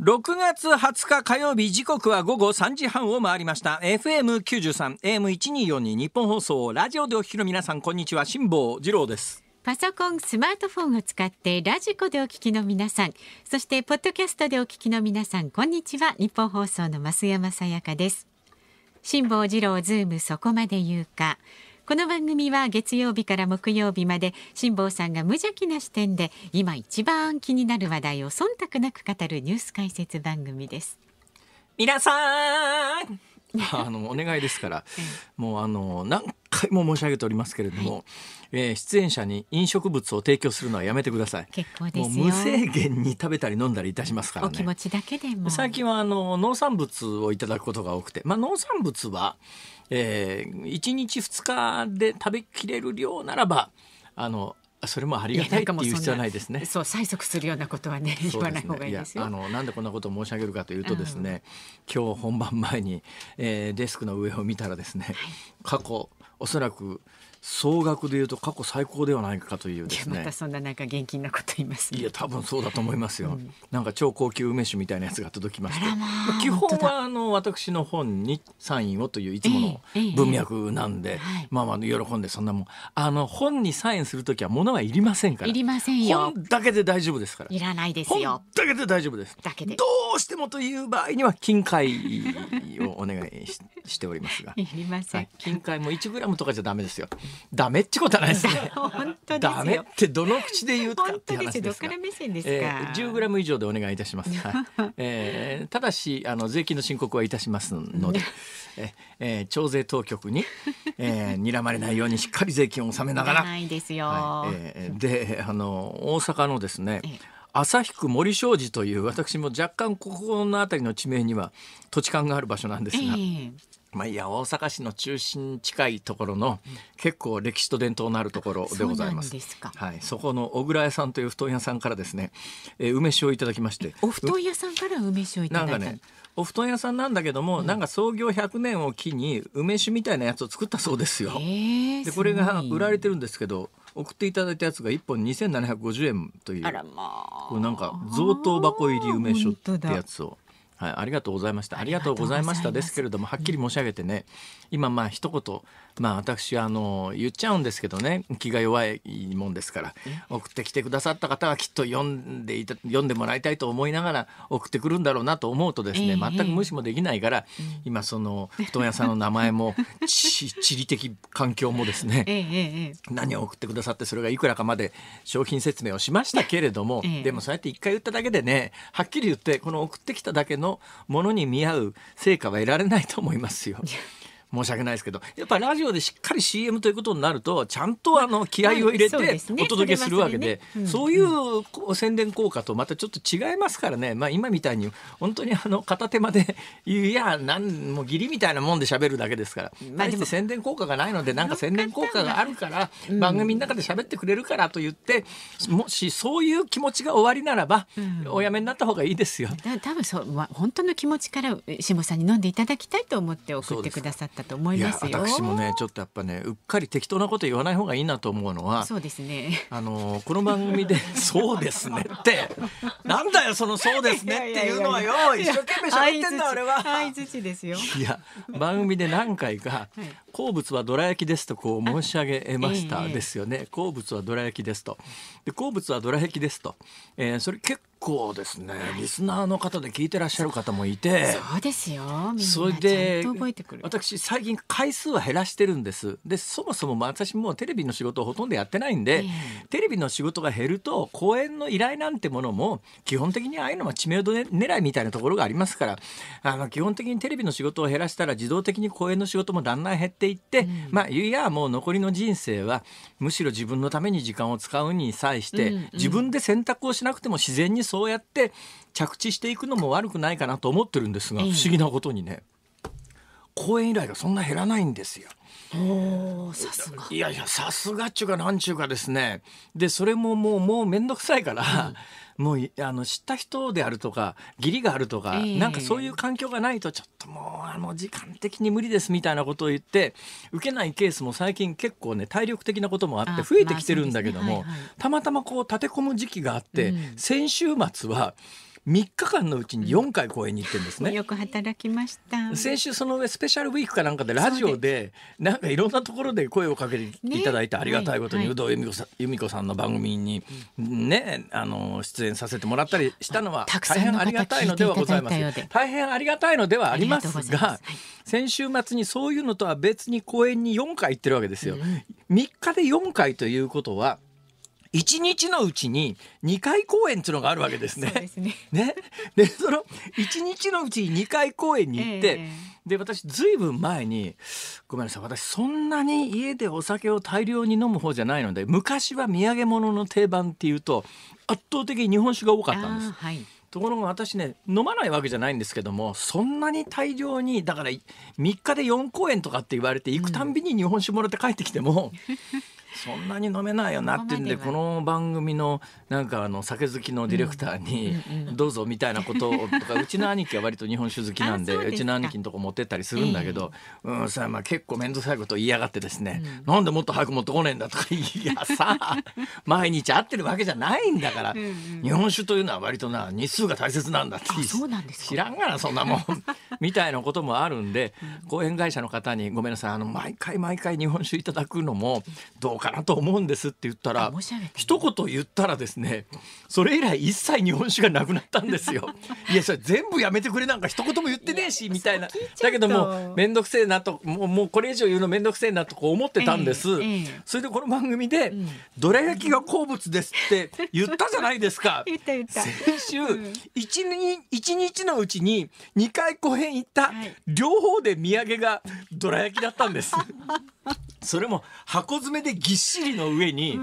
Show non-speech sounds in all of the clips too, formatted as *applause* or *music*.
6月20日火曜日時刻は午後3時半を回りました FM93 AM1242 日本放送ラジオでお聞きの皆さんこんにちは辛坊治郎ですパソコンスマートフォンを使ってラジコでお聞きの皆さんそしてポッドキャストでお聞きの皆さんこんにちは日本放送の増山さやかです辛坊治郎ズームそこまで言うかこの番組は月曜日から木曜日まで辛坊さんが無邪気な視点で今一番気になる話題を忖度なく語るニュース解説番組です皆さん *laughs* あのお願いですからもうあの何回も申し上げておりますけれども、はい、えー、出演者に飲食物を提供するのはやめてください結構です無制限に食べたり飲んだりいたしますから、ね、お気持ちだけでも最近はあの農産物をいただくことが多くて、まあ、農産物は、えー、1日2日で食べきれる量ならばあのそれもありがたいっていう必要はないですね。そう催促するようなことはね、ね、言わない方がいいですよ。あのなんでこんなことを申し上げるかというとですね、うん、今日本番前に、えー、デスクの上を見たらですね、はい、過去おそらく総額でいうと過去最高ではないかというですねまたそんななんか現金なこと言います、ね、いや多分そうだと思いますよ、うん、なんか超高級梅酒みたいなやつが届きまして、まあ、基本はあの私の本にサインをといういつもの文脈なんで、えーえーまあまあ喜んでそんなもんあの本にサインする時は物はいりませんからいりませんよ本だけで大丈夫ですからいらないですよ本だけで大丈夫ですだけでどうしてもという場合には金塊をお願いししておりますが *laughs* いりません、はい、金塊も1グラムとかじゃダメですよダメってことはないですね *laughs* 本当ですよダメってどの口で言うかって話ですが10グラム以上でお願いいたします、*laughs* はえー、ただしあの税金の申告はいたしますので、*laughs* ええー、徴税当局に、えー、睨まれないようにしっかり税金を納めながらないですよ、はい、えー、であの大阪のですね、ええ旭区森商事という私も若干ここの辺りの地名には土地勘がある場所なんですが、えー、まあ、いや大阪市の中心近いところの結構歴史と伝統のあるところでございます。そはい、そこの小倉屋さんという布団屋さんからですね、えー、梅酒をいただきましてお布団屋さんから梅酒をいただいたなんかねお布団屋さんなんだけども、うん、なんか創業100年を機に梅酒みたいなやつを作ったそうですよ。えー、でこれが売られてるんですけど送っていただいたやつが1本2750円というあら、まあ、これなんか贈答箱入り梅酒ってやつを。はい、ありがとうございました。ありがとうございましたですけれども、はっきり申し上げてね、今まあ一言まあ私はあの言っちゃうんですけどね気が弱いもんですから送ってきてくださった方はきっと読んでいた読んでもらいたいと思いながら送ってくるんだろうなと思うとですね、全く無視もできないから、今その布団屋さんの名前も地理的環境もですね、何を送ってくださってそれがいくらかまで商品説明をしましたけれども、でもそうやって一回言っただけでねはっきり言ってこの送ってきただけのものに見合う成果は得られないと思いますよ。申し訳ないですけどやっぱラジオでしっかり CM ということになるとちゃんとあの気合を入れてお届けするわけで、そういそういう宣伝効果とまたちょっと違いますからね、まあ、今みたいに本当にあの片手間でいやなんもう義理みたいなもんで喋るだけですから、して宣伝効果がないのでなんか宣伝効果があるから、番組の中で喋ってくれるからと言ってもしそういう気持ちが終わりならば、おやめになった方がいいですよ。多分そう、本当の気持ちから下さんに飲んでいただきたいと思って送ってくださって。ったと思いますよ。私もねちょっとやっぱねうっかり適当なこと言わない方がいいなと思うのはそうですねあのこの番組で「そうですね」って *laughs* なんだよその「そうですね」っていうのはよ一生懸命喋ってんだ俺は。いや番組で何回か、はい好物はどら焼きですとこう申し上げましたですよね、好物はどら焼きですとで好物はどら焼きですと、えー、それ結構ですね、リスナーの方で聞いてらっしゃる方もいてそうですよそれで私最近回数は減らしてるんですでそもそも私もうテレビの仕事をほとんどやってないんで、えー、テレビの仕事が減ると講演の依頼なんてものも基本的にああいうのは知名度ね、狙いみたいなところがありますからあの基本的にテレビの仕事を減らしたら自動的に講演の仕事もだんだん減っていって、うん、まあいやもう残りの人生はむしろ自分のために時間を使うに際して、うんうん、自分で選択をしなくても自然にそうやって着地していくのも悪くないかなと思ってるんですが、不思議なことにね公演以来がそんな減らないんですよ。さすがいやいやさすがっちゅうかなんちゅうかですねでそれももうもう面倒くさいから、うんもうあの知った人であるとか義理があるとか、えー、なんかそういう環境がないとちょっともうあの時間的に無理ですみたいなことを言って受けないケースも最近結構ね体力的なこともあって増えてきてるんだけども、まあねはいはい、たまたまこう立て込む時期があって、うん、先週末は。3日間のうちに4回公演に行ってんですね、よく働きました先週その上スペシャルウィークかなんかでラジオでなんかいろんなところで声をかけていただいて、ね、ありがたいことに、有働由美子はい、由美子さんの番組にねあの出演させてもらったりしたのは大変ありがたいのではございます大変ありがたいのではありますが、はい、先週末にそういうのとは別に公演に4回行ってるわけですよ、うん、3日で4回ということは1日のうちに2回公演っていうのがあるわけですね。そね、ね、でその1日のうちに2回公演に行って、えー、で私ずいぶん前にごめんなさい私そんなに家でお酒を大量に飲む方じゃないので昔は土産物の定番っていうと圧倒的に日本酒が多かったんです。はい、ところが私ね飲まないわけじゃないんですけどもそんなに大量にだから3日で4公演とかって言われて行くたんびに日本酒もらって帰ってきても。う *laughs* んそんなに飲めないよなってんでこの番組のなんかあの酒好きのディレクターに「どうぞ」みたいなこととかうちの兄貴は割と日本酒好きなんでうちの兄貴のとこ持ってったりするんだけどうんさまあ結構面倒くさいこと言いやがってですね「なんでもっと早く持ってこねえんだ」とか「*laughs* いやさ毎日会ってるわけじゃないんだから日本酒というのは割とな日数が大切なんだ」って知らんがなそんなもんみたいなこともあるんで講演会社の方に「ごめんなさいあの毎回毎回日本酒いただくのもどうかかなと思うんですって言ったら一言言ったらですねそれ以来一切日本酒がなくなったんですよ *laughs* いやそれ全部やめてくれなんか一言も言ってねえしみたいなだけども面倒くせえなともうもうこれ以上言うの面倒くせえなとこう思ってたんです、えーえー、それでこの番組で、どら焼きが好物ですって言ったじゃないですか *laughs* 先週、うん、1, 日のうちに2回公演行った、両方で土産がどら焼きだったんです。*laughs* それも箱詰めでぎっしりの上に、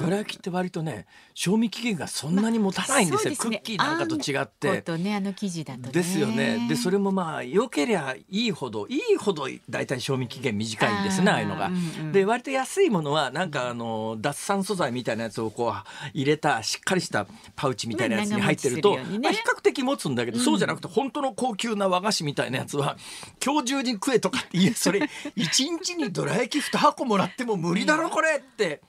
どら焼きって割とね賞味期限がそんなに持たないんですよ、まあすね、クッキーなんかと違って。ね、あの生地だと、ね、ですよね。でそれもまあよけりゃいいほどいいほど大体賞味期限短いんですねああいうのが。うんうん、で割と安いものはなんかあの脱酸素剤みたいなやつをこう入れたしっかりしたパウチみたいなやつに入ってると、るね、まあ、比較的持つんだけど、うん、そうじゃなくて本当の高級な和菓子みたいなやつは今日中に食えとかっていうそれ *laughs* 一日にどら焼き液2箱もらっても無理だろこれって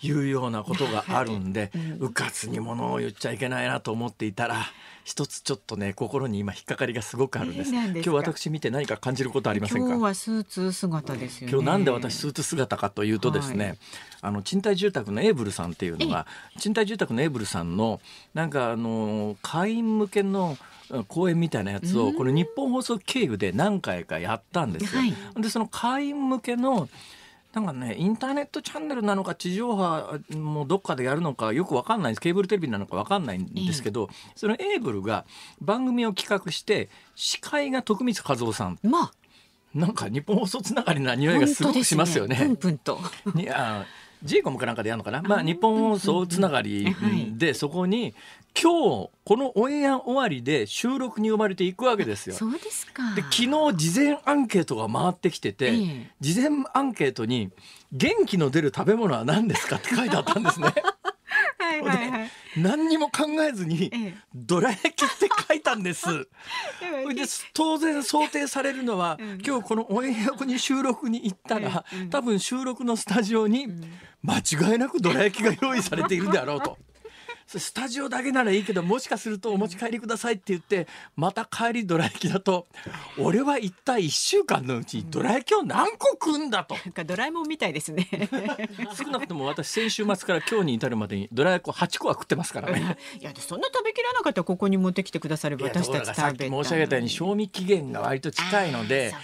いうようなことがあるんでうかつにものを言っちゃいけないなと思っていたら一つちょっとね心に今引っかかりがすごくあるんですえー、今日私見て何か感じることありませんか今日はスーツ姿ですよ、ね、今日なんで私スーツ姿かというとですね、はい、あの賃貸住宅のエーブルさんっていうのは賃貸住宅のエーブルさんのなんかあの会員向けの公演みたいなやつをこの日本放送経由で何回かやったんですよ。はい、でその会員向けのなんかねインターネットチャンネルなのか地上波もどっかでやるのかよく分かんないですケーブルテレビなのか分かんないんですけど、そのエーブルが番組を企画して司会が徳光和夫さん。まあなんか日本放送つながりな匂いがすごくしますよね。ねプンプンといやジーコムかなんかでやるのかな、まあ、日本放送つながりでそこに今日このオンエア終わりで収録に生まれていくわけですよ。そうですかで昨日事前アンケートが回ってきてて、ええ、事前アンケートに「元気の出る食べ物は何ですか?」って書いてあったんですね。*laughs* はいはいはい、何にも考えずに、ええ、どら焼きって書いたんです。*laughs* で当然想定されるのは、*laughs* うん、今日このオンエアに収録に行ったら、うん、多分収録のスタジオに、間違いなくどら焼きが用意されているであろうと。スタジオだけならいいけどもしかするとお持ち帰りくださいって言ってまた帰りドラ焼きだと *laughs* 俺は一体一週間のうちにドラ焼きを何個食うんだと。なんかドラえもんみたいですね *laughs* 少なくとも私先週末から今日に至るまでにドラ焼きを8個は食ってますからね。*laughs* いやそんな食べきらなかったらここに持ってきてくだされば私たち食べ申し上げたように賞味期限が割と近いので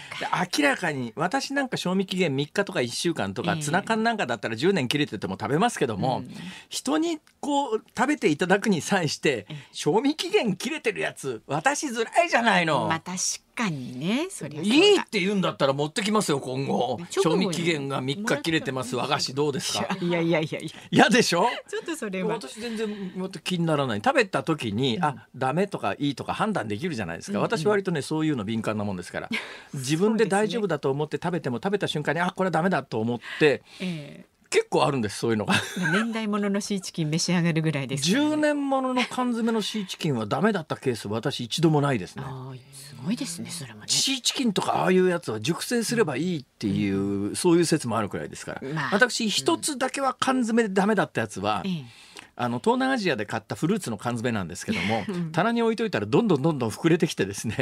明らかに私なんか賞味期限三日とか一週間とかツナ缶なんかだったら十年切れてても食べますけども、人にこう食べべていただくに際して賞味期限切れてるやつ渡しづらいじゃないの。まあ確かにねそれいいって言うんだったら持ってきますよ今後賞味期限が3日切れてます和菓子どうですかいやいやいやいや嫌でしょちょっとそれは私全然もっと気にならない食べた時に、うん、あダメとかいいとか判断できるじゃないですか、私割とねそういうの敏感なもんですから自分で大丈夫だと思って食べても食べた瞬間にあこれはダメだと思って、えー結構あるんですそういうのが年代物のシーチキン召し上がるぐらいです、ね、10年物の缶詰のシーチキンはダメだったケース私一度もないですねすごいですねそれもねシーチキンとかああいうやつは熟成すればいいっていう、うん、そういう説もあるくらいですから、まあ、私一つだけは缶詰でダメだったやつは、うん、あの東南アジアで買ったフルーツの缶詰なんですけども、棚に置いといたらどんどんどんどん膨れてきてですね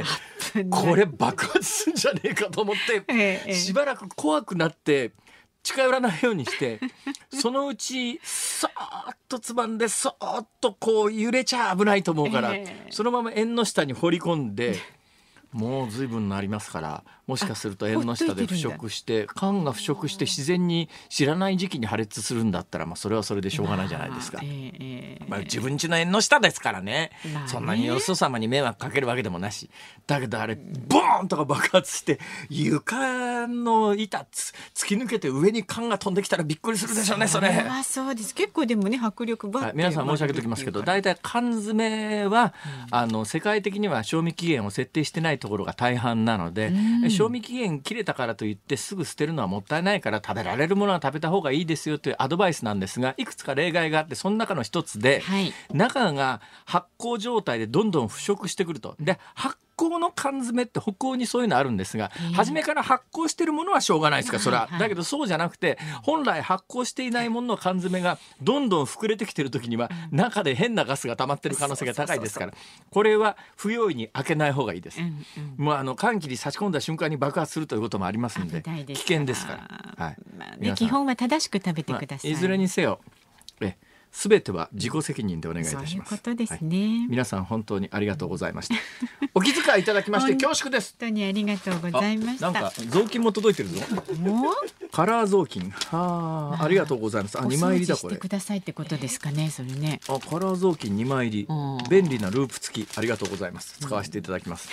これ爆発すんじゃねえかと思って、しばらく怖くなって近寄らないようにして *laughs* そのうちそーっとつまんでそーっとこう揺れちゃ危ないと思うから、えー、そのまま縁の下に放り込んでもう随分なりますからもしかすると縁の下で腐食して肝が腐食して自然に知らない時期に破裂するんだったら、まあ、それはそれでしょうがないじゃないですか、まあ、えーまあ、自分家の縁の下ですからね、まあ、そんなによそ様に迷惑かけるわけでもなしだけどあれボーンとか爆発して床の板突き抜けて上に缶が飛んできたらびっくりするでしょうねそれ。あそうです結構でもね迫力ば、はい、皆さん申し上げておきますけど大体缶詰は、うん、あの世界的には賞味期限を設定してないところが大半なので、うん賞味期限切れたからといってすぐ捨てるのはもったいないから食べられるものは食べた方がいいですよというアドバイスなんですがいくつか例外があってその中の一つで、中が発酵状態でどんどん腐食してくると。で発欧の缶詰って北欧にそういうのあるんですが、初めから発酵してるものはしょうがないですかそれは、だけどそうじゃなくて本来発酵していないものの缶詰がどんどん膨れてきてる時には中で変なガスが溜まってる可能性が高いですからこれは不用意に開けない方がいいです、もうあの寒気に差し込んだ瞬間に爆発するということもありますので危険ですから、はいまあね、基本は正しく食べてください、いずれにせよえすべては自己責任でお願いいたします。そういうことですね、はい、皆さん本当にありがとうございました。お気遣いいただきまして恐縮です。本当にありがとうございました。なんか雑巾も届いてるぞ。カラー雑巾。はあ、ありがとうございます。あ、二枚入りだこれ。くださいってことですかね、それね。あ、カラー雑巾二枚入り。便利なループ付き、ありがとうございます。使わせていただきます。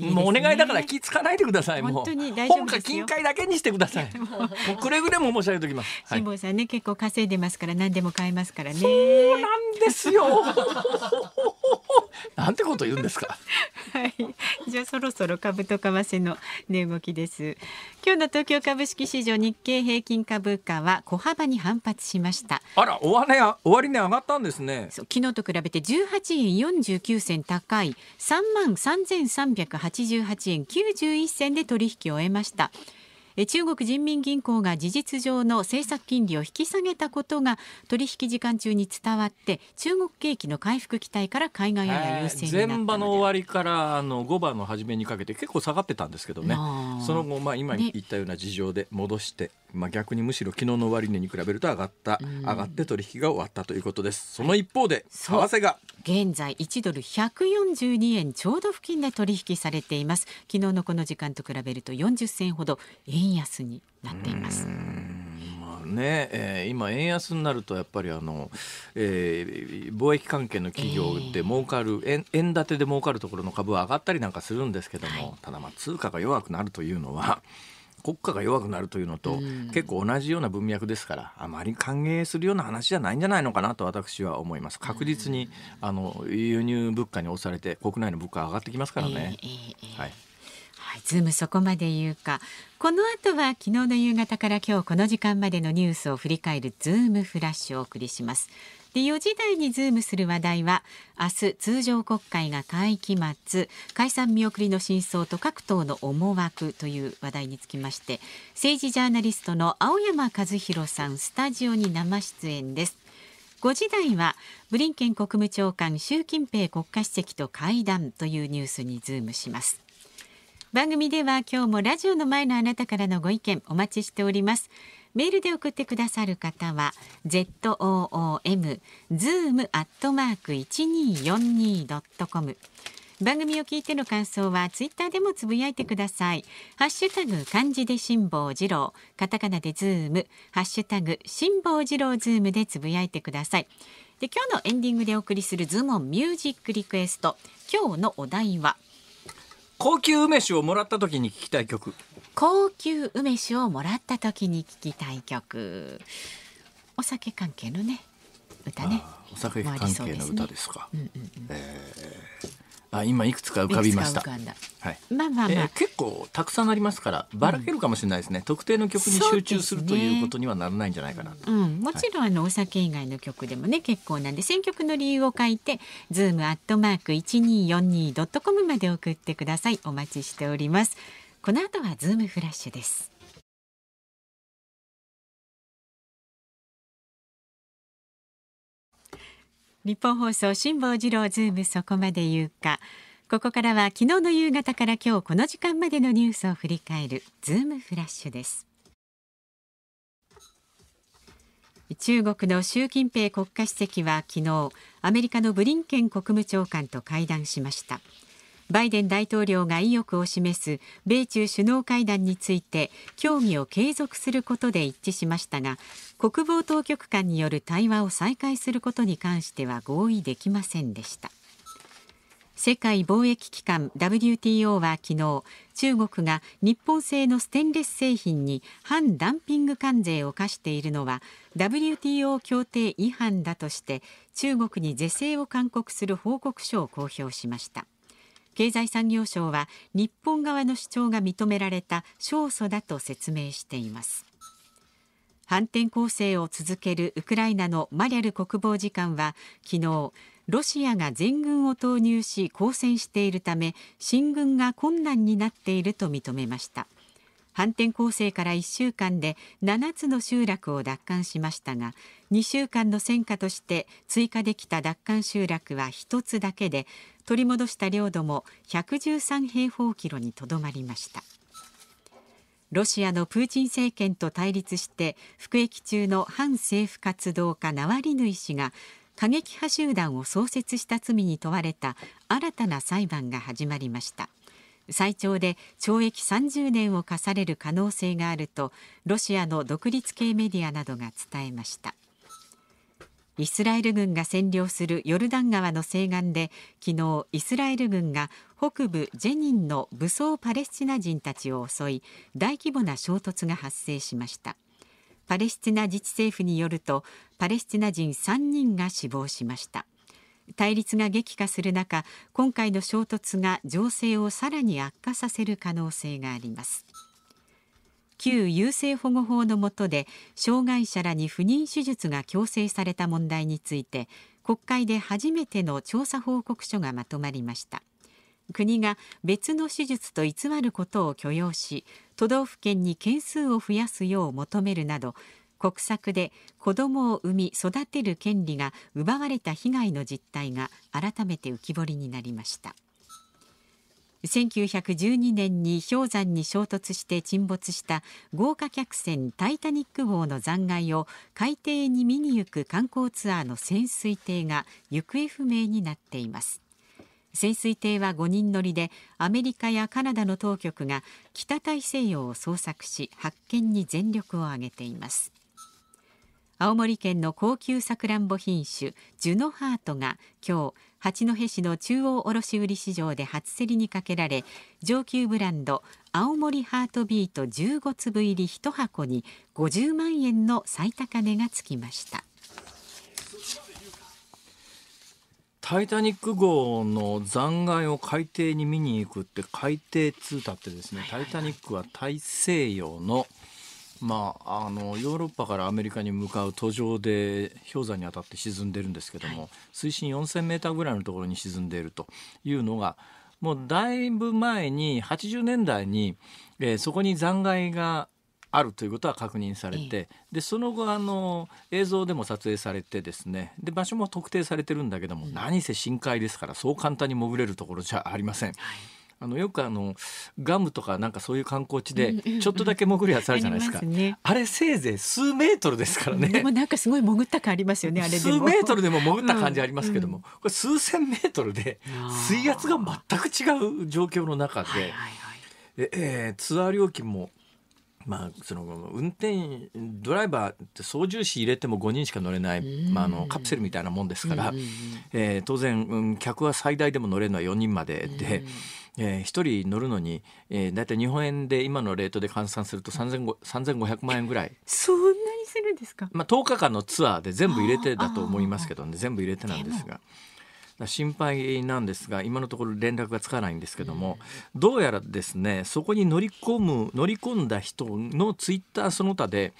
う *laughs* ん、もうお願いだから気つかないでください。本当に大丈夫です金塊だけにしてください。*laughs* もくれぐれも申し上げておきます。辛坊さんね、結構稼いでますから何でも。も買えますからね。そうなんですよ。*laughs* なんてこと言うんですか。はい。じゃあそろそろ株と為替の値動きです。今日の東京株式市場日経平均株価は小幅に反発しました。あら、終わね終値、上がったんですね。昨日と比べて18円49銭高い3万3388円91銭で取引を終えました。中国人民銀行が事実上の政策金利を引き下げたことが取引時間中に伝わって中国景気の回復期待から海外への優勢前場の終わりからあの5番の初めにかけて結構下がってたんですけどねその後、まあ、今言ったような事情で戻して、まあ、逆にむしろ昨日の終値に比べると上がった、上がって取引が終わったということです。その一方で為替が現在1ドル142円ちょうど付近で取引されています昨日のこの時間と比べると40銭ほど円安になっていますね、えー、今円安になるとやっぱりあの、えー、貿易関係の企業で儲かる、えー、円建てで儲かるところの株は上がったりなんかするんですけども、はい、ただ通貨が弱くなるというのは国家が弱くなるというのと、結構同じような文脈ですからあまり歓迎するような話じゃないんじゃないのかなと私は思います確実に、あの輸入物価に押されて国内の物価上がってきますからね。はいはい、ズームそこまで言うかこの後は昨日の夕方から今日この時間までのニュースを振り返るズームフラッシュをお送りしますで4時台にズームする話題は明日通常国会が会期末解散見送りの真相と各党の思惑という話題につきまして政治ジャーナリストの青山和弘さんスタジオに生出演です5時台はブリンケン国務長官習近平国家主席と会談というニュースにズームします番組では今日もラジオの前のあなたからのご意見お待ちしておりますメールで送ってくださる方は z o o m zoom アットマーク一二四二ドットコム。番組を聞いての感想はツイッターでもつぶやいてくださいハッシュタグ漢字で辛坊治郎カタカナでズームハッシュタグ辛坊治郎ズームでつぶやいてくださいで今日のエンディングでお送りするズモンミュージックリクエスト今日のお題は高級梅酒をもらった時に聞きたい曲高級梅酒をもらった時に聞きたい曲お酒関係のね歌ねお酒関係の歌ですか、あ今いくつか浮かびましたまあまあまあ、えー、結構たくさんありますからばらけるかもしれないですね、うん、特定の曲に集中するということにはならないんじゃないかなと、ね、うん、もちろんあのお酒以外の曲でもね結構なんで選曲の理由を書いて「ズームアットマーク 1242.com」まで送ってくださいお待ちしております。この後はズームフラッシュです日本放送辛坊治郎ズームそこまで言うかここからは昨日の夕方から今日この時間までのニュースを振り返るズームフラッシュです中国の習近平国家主席は昨日アメリカのブリンケン国務長官と会談しましたバイデン大統領が意欲を示す米中首脳会談について協議を継続することで一致しましたが国防当局間による対話を再開することに関しては合意できませんでした世界貿易機関 WTO は昨日中国が日本製のステンレス製品に反ダンピング関税を課しているのは WTO 協定違反だとして中国に是正を勧告する報告書を公表しました。経済産業省は日本側の主張が認められた勝訴だと説明しています反転攻勢を続けるウクライナのマリャル国防次官は昨日ロシアが全軍を投入し抗戦しているため進軍が困難になっていると認めました反転攻勢から1週間で7つの集落を奪還しましたが2週間の戦果として追加できた奪還集落は1つだけで取り戻した領土も113平方キロにとどまりましたロシアのプーチン政権と対立して服役中の反政府活動家ナワリヌイ氏が過激派集団を創設した罪に問われた新たな裁判が始まりました最長で懲役30年を課される可能性があるとロシアの独立系メディアなどが伝えましたイスラエル軍が占領するヨルダン川の西岸で昨日イスラエル軍が北部ジェニンの武装パレスチナ人たちを襲い大規模な衝突が発生しましたパレスチナ自治政府によるとパレスチナ人3人が死亡しました対立が激化する中今回の衝突が情勢をさらに悪化させる可能性があります旧優生保護法の下で障害者らに不妊手術が強制された問題について国会で初めての調査報告書がまとまりました国が別の手術と偽ることを許容し都道府県に件数を増やすよう求めるなど国策で子どもを産み育てる権利が奪われた被害の実態が改めて浮き彫りになりました。1912年に氷山に衝突して沈没した豪華客船タイタニック号の残骸を海底に見に行く観光ツアーの潜水艇が行方不明になっています潜水艇は5人乗りでアメリカやカナダの当局が北大西洋を捜索し発見に全力を挙げています青森県の高級さくらんぼ品種ジュノハートが今日八戸市の中央卸売市場で初競りにかけられ上級ブランド青森ハートビート15粒入り1箱に50万円の最高値がつきましたタイタニック号の残骸を海底に見に行くって海底通達ってですね、タイタニックは大西洋のまあ、あのヨーロッパからアメリカに向かう途上で氷山に当たって沈んでるんですけども、はい、水深4000メーぐらいのところに沈んでいるというのがもうだいぶ前に80年代に、えー、そこに残骸があるということは確認されて、えでその後あの映像でも撮影されてですねで場所も特定されてるんだけども、うん、何せ深海ですからそう簡単に潜れるところじゃありません。はいあのよくあのガムとかなんかそういう観光地でちょっとだけ潜るやつあるじゃないですか、うんうんうんあすね、あれせいぜい数メートルですからね、でもなんかすごい潜った感ありますよねあれ数メートルでも潜った感じありますけども、うんうん、これ数千メートルで水圧が全く違う状況の中で。はいはいはいええー、ツアー料金もまあ、その運転ドライバーって操縦士入れても5人しか乗れない、まあ、あのカプセルみたいなもんですから、えー、当然、うん、客は最大でも乗れるのは4人までで。えー、1人乗るのに、えー、大体日本円で今のレートで換算すると3500万円ぐらい。そんなにするんですか、まあ、10日間のツアーで全部入れてだと思いますけどね全部入れてなんですが。心配なんですが今のところ連絡がつかないんですけども、うん、どうやらですねそこに乗り込む乗り込んだ人のツイッターその他で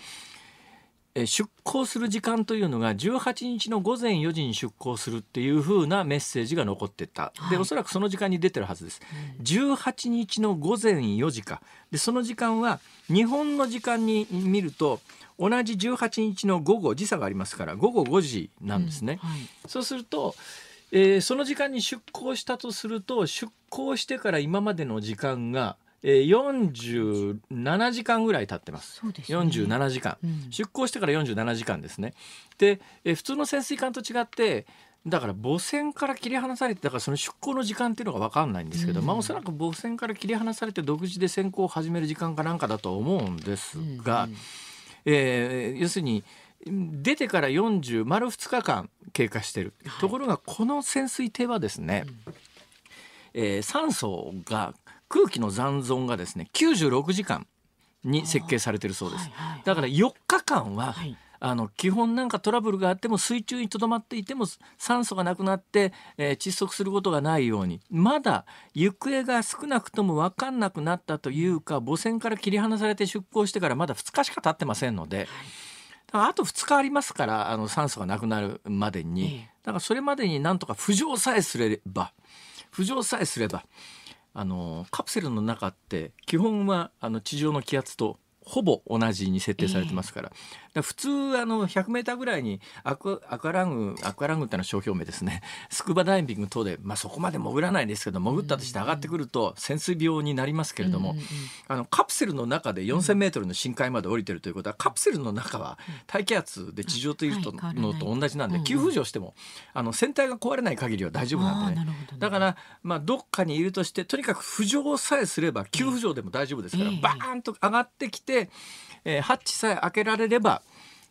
出航する時間というのが18日の午前4時に出航するっていう風なメッセージが残ってた、でおそらくその時間に出てるはずです、18日の午前4時かでその時間は日本の時間に見ると同じ18日の午後時差がありますから午後5時なんですね、うんはい、そうするとえー、その時間に出航したとすると出航してから今までの時間がえー、47時間ぐらい経ってます。すね、47時間、うん、出航してから47時間ですね。で、えー、普通の潜水艦と違って、だから母船から切り離されてだからその出航の時間っていうのが分かんないんですけど、うん、まあおそらく母船から切り離されて独自で潜航を始める時間かなんかだと思うんですが、うんうん、えー、要するに出てから40丸2日間経過してる、はい、ところがこの潜水艇はですね、うん、えー、酸素が空気の残存がですね96時間に設計されてるそうです、はいはいはい、だから4日間は、はい、あの基本なんかトラブルがあっても水中にとどまっていても酸素がなくなって、えー、窒息することがないようにまだ行方が少なくとも分かんなくなったというか母船から切り離されて出航してからまだ2日しか経ってませんので。はいあと2日ありますからあの酸素がなくなるまでに、だからそれまでになんとか浮上さえすれば浮上さえすればあのカプセルの中って基本はあの地上の気圧とほぼ同じに設定されてますから、え普通、あの、100メーターぐらいにアク、アクアラング、アクアラングってのは商標名ですね。*laughs* スクーバダイビング等で、まあそこまで潜らないですけど、潜ったとして上がってくると潜水病になりますけれども、うんうんうん、あの、カプセルの中で4000メートルの深海まで降りてるということは、カプセルの中は大気圧で地上というとのと同じなんで、急浮上しても、あの、船体が壊れない限りは大丈夫なんでね。ねだから、まあどっかにいるとして、とにかく浮上さえすれば、急浮上でも大丈夫ですから、バーンと上がってきて、えーえー、ハッチさえ開けられれば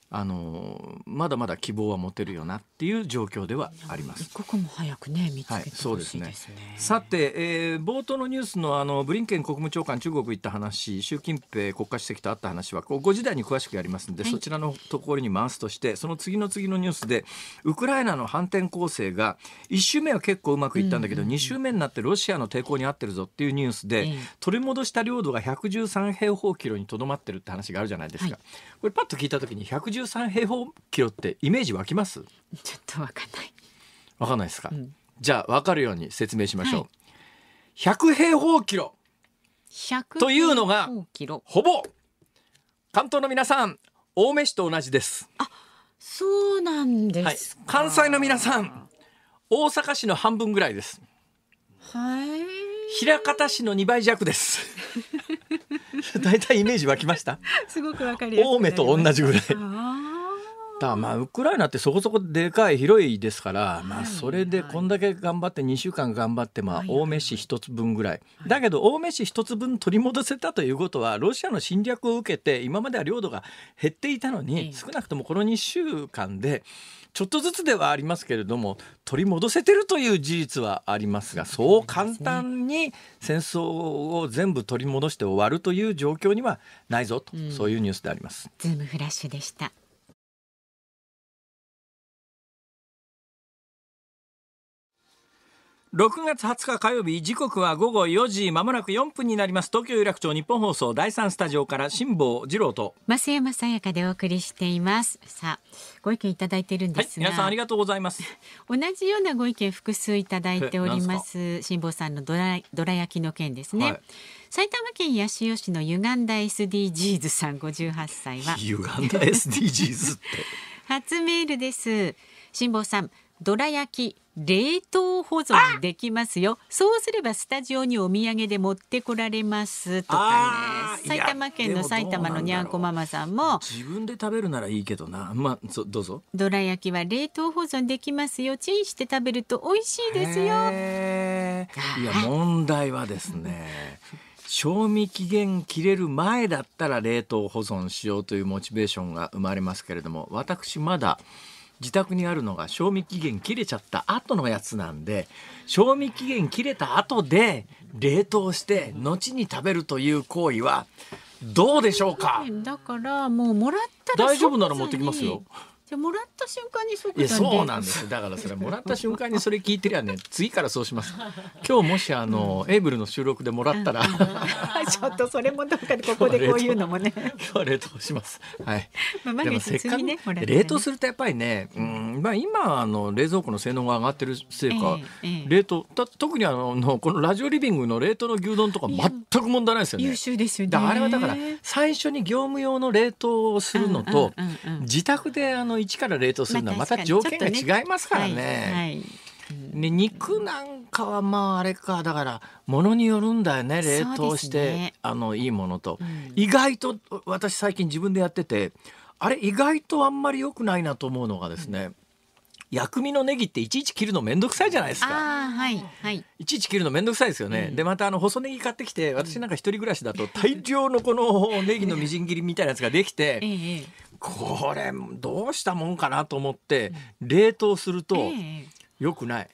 あのまだまだ希望は持てるよなっていう状況ではあります。一刻も早くね見つけてほしいですね。はい、すねさて、えー、冒頭のニュースのあのブリンケン国務長官中国行った話、習近平国家主席と会った話はこう5時台に詳しくやりますので、はい、そちらのところに回すとして、その次の次のニュースでウクライナの反転攻勢が1周目は結構うまくいったんだけど、うん、2周目になってロシアの抵抗に合ってるぞっていうニュースで、取り戻した領土が113平方キロにとどまってるって話があるじゃないですか。はい、これパッと聞いた時に1 113平方キロってイメージ湧きますちょっとわかんないわかんないですか、うん、じゃあわかるように説明しましょう、はい、100平方キロというのがほぼ関東の皆さん青梅市と同じですあそうなんです、はい、関西の皆さん大阪市の半分ぐらいですはい枚方市の2倍弱です *laughs* 大体イメージ湧きましたすごくわかりやすと同じぐらいだまあウクライナってそこそこでかい広いですから、はい、まあ、それでこんだけ頑張って2週間頑張ってまあ青梅市1つ分ぐらい、はい、だけど青梅市1つ分取り戻せたということはロシアの侵略を受けて今までは領土が減っていたのに、少なくともこの2週間でちょっとずつではありますけれども取り戻せてるという事実はありますがそう簡単に戦争を全部取り戻して終わるという状況にはないぞと、そういうニュースであります。ズームフラッシュでした6月20日火曜日時刻は午後4時まもなく4分になります東京有楽町日本放送第3スタジオから辛坊治郎と増山さやかでお送りしていますさあご意見いただいてるんですが、はい、皆さんありがとうございます *laughs* 同じようなご意見複数いただいております辛坊さんのどらどら焼きの件ですね、はい埼玉県八潮市のゆがんだ SDGs さん58歳はゆがんだ SDGs って *laughs* 初メールです辛坊さんどら焼き冷凍保存できますよそうすればスタジオにお土産で持ってこられますとかね埼玉県の埼玉のにゃんこママさんも自分で食べるならいいけどなまあそどうぞどら焼きは冷凍保存できますよチンして食べると美味しいですよいや問題はですね賞味期限切れる前だったら冷凍保存しようというモチベーションが生まれますけれども私まだ自宅にあるのが賞味期限切れちゃった後のやつなんで賞味期限切れた後で冷凍して後に食べるという行為はどうでしょうかだからもうもらったら大丈夫なら持ってきますよじゃもらった瞬間に即そうなんですだからそれもらった瞬間にそれ聞いてりゃね *laughs* 次からそうします今日もしあの、うん、エイブルの収録でもらったら *laughs* ちょっとそれもどっかでここでこういうのもね今日冷凍しますはい、まあ、まあ、せっかく、ね、冷凍するとやっぱりねうんまあ今あの冷蔵庫の性能が上がってるせいか、えーえー、冷凍た特にあのこのラジオリビングの冷凍の牛丼とか全く問題ないですよね優秀ですよねあれはだから最初に業務用の冷凍をするのと、うんうんうんうん、自宅であの一から冷凍するのはまた条件が違いますからね。ね、肉なんかはまああれかだからものによるんだよね冷凍して、ね、あのいいものと、うん、意外と私最近自分でやっててあれ意外とあんまり良くないなと思うのがですね、うん薬味のネギっていちいち切るの面倒くさいじゃないですか。はい、はい、いちいち切るの面倒くさいですよね。うん、でまたあの細ネギ買ってきて私なんか一人暮らしだと大量のこのネギのみじん切りみたいなやつができて、ええ、これどうしたもんかなと思って冷凍するとよくない。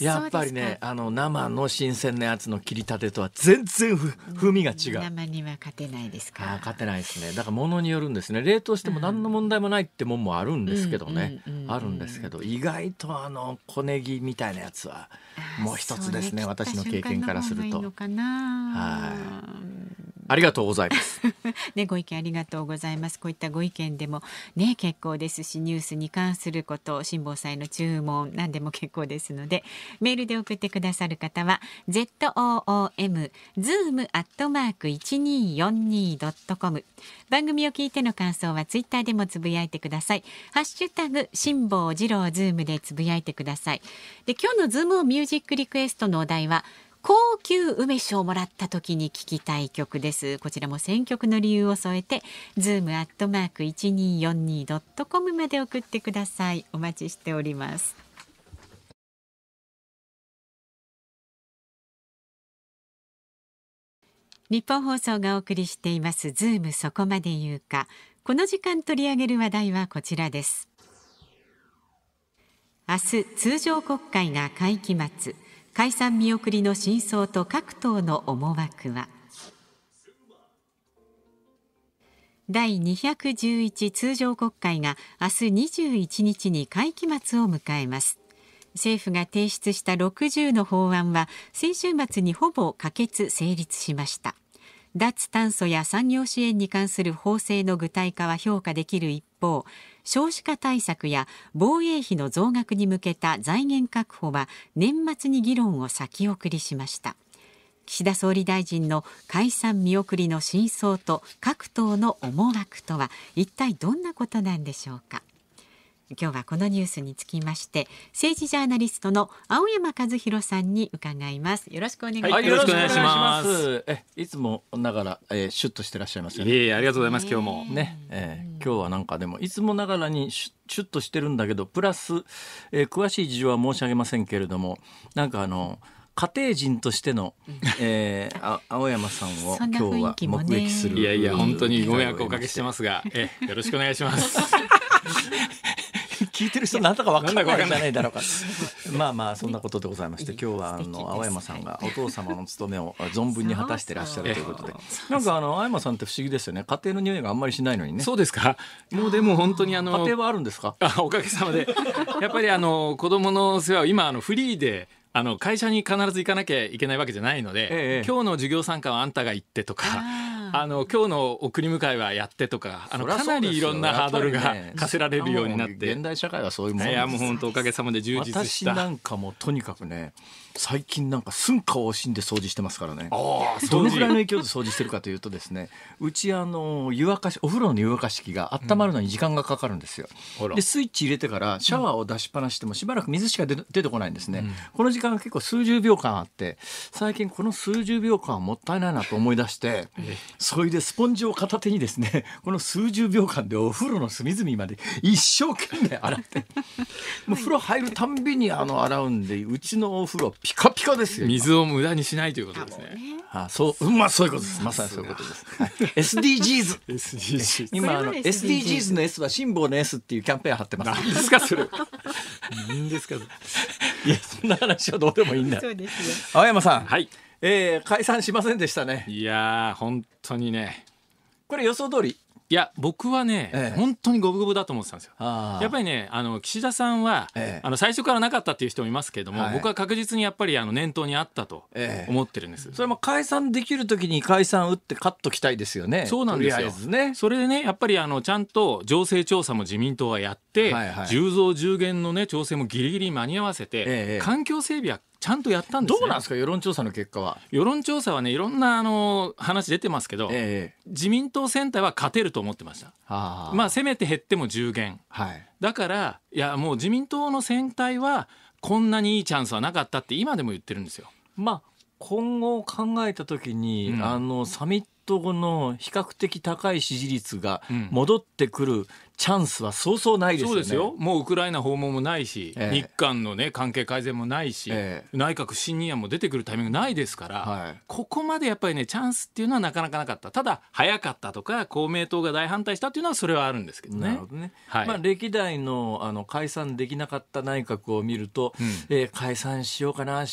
やっぱりねあの生の新鮮なやつの切りたてとは全然ふ風味が違う生には勝てないですかあ勝てないですねだからものによるんですね冷凍しても何の問題もないってもんもあるんですけどね、あるんですけど意外とあの小ネギみたいなやつはもう一つですね私の経験からするとはい。ありがとうございます。*laughs* ね、ご意見ありがとうございます。こういったご意見でも、ね、結構ですし、ニュースに関すること、辛抱さんの注文、何でも結構ですので、メールで送ってくださる方は、zoom、zoom、アットマーク、一二四二ドットコム。番組を聞いての感想は、ツイッターでもつぶやいてください。ハッシュタグ、辛抱二郎ズームでつぶやいてください。で、今日のズームミュージックリクエストのお題は、高級梅酒をもらった時に聞きたい曲です。こちらも選曲の理由を添えて、ズームアットマーク一二四二ドットコムまで送ってください。お待ちしております。日本放送がお送りしています。ズームそこまで言うか。この時間取り上げる話題はこちらです。明日通常国会が会期末。解散見送りの真相と各党の思惑は第211通常国会が明日21日に会期末を迎えます政府が提出した60の法案は先週末にほぼ可決成立しました脱炭素や産業支援に関する法制の具体化は評価できる一方少子化対策や防衛費の増額に向けた財源確保は年末に議論を先送りしました岸田総理大臣の解散見送りの真相と各党の思惑とは一体どんなことなんでしょうか今日はこのニュースにつきまして政治ジャーナリストの青山和弘さんに伺いますよろしくお願いします、はい、よろしくお願いしますえいつもながら、えー、シュッとしてらっしゃいますよねいえありがとうございます、今日もね、えー、今日はなんかでもいつもながらにシュシュッとしてるんだけどプラス、えー、詳しい事情は申し上げませんけれどもなんかあの家庭人としての、えー、青山さんを今日は目撃する、ね、いやいや本当にご迷惑おかけしてますが、えよろしくお願いします。*laughs* 聞いてる人何だか分かんないじゃないだろうか *laughs* まあまあそんなことでございまして今日はあの青山さんがお父様の務めを存分に果たしてらっしゃるということでなんかあの青山さんって不思議ですよね家庭の匂いがあんまりしないのにねそうですかもうでも本当にあの家庭はあるんですかあおかげさまで *laughs* やっぱりあの子供の世話を今あのフリーであの会社に必ず行かなきゃいけないわけじゃないので、ええ、今日の授業参観はあんたが行ってとか。あの今日の送り迎えはやってとかあのかなりいろんなハードルが課せられるようになって、現代社会はそういうもんいやもう本当おかげさまで充実した私なんかもとにかくね最近なんか寸暇を惜しんで掃除してますからねどのぐらいの影響で掃除してるかというとですねうちあの湯沸かしお風呂の湯沸かし器が温まるのに時間がかかるんですよ、うん、でスイッチ入れてからシャワーを出しっぱなしてもしばらく水しか出てこないんですね、うん、この時間が結構数十秒間あって最近この数十秒間はもったいないなと思い出してそれでスポンジを片手にですね *laughs* この数十秒間でお風呂の隅々まで一生懸命洗って *laughs* もう風呂入るたんびにあの洗うんでうちのお風呂ピカピカですよ水を無駄にしないということですね。あそう、まあそういうことです。まさにそういうことです。はい、SDGs。SDGs。今あの SDGs の S は辛抱の S っていうキャンペーン貼ってます。何ですかそれ。何ですか。いやそんな話はどうでもいいんだ。青山さん。はい。えー、解散しませんでしたね。いや本当にね。これ予想通り。いや僕はね、ええ、本当に五分五分だと思ってたんですよ。やっぱりねあの岸田さんは、え、あの最初からなかったっていう人もいますけれども、はい、僕は確実にやっぱりあの念頭にあったと思ってるんです。それも解散できる時に解散打って勝っときたいですよね。そうなんですよ。ね、それでねやっぱりあのちゃんと情勢調査も自民党はやって、はいはい、10増10減のね調整もぎりぎり間に合わせて、環境整備はちゃんとやったんです、ね、どうなんですか世論調査の結果は世論調査はねいろんなあの話出てますけど、ええ、自民党選対は勝てると思ってましたまあせめて減っても10減、はい、だからいやもう自民党の選対はこんなにいいチャンスはなかったって今でも言ってるんですよまあ今後考えた時に、うん、あのサミット後の比較的高い支持率が戻ってくる、うんチャンスはそうそうないですよね。そうですよもうウクライナ訪問もないし、えー、日韓の、ね、関係改善もないし、えー、内閣不信任案も出てくるタイミングないですから、はい、ここまでやっぱりねチャンスっていうのはなかなかなかったただ早かったとか公明党が大反対したっていうのはそれはあるんですけどね。どねはい、まあ、歴代のあの解散できなかった内閣を見ると、うん、えー、解散しようかな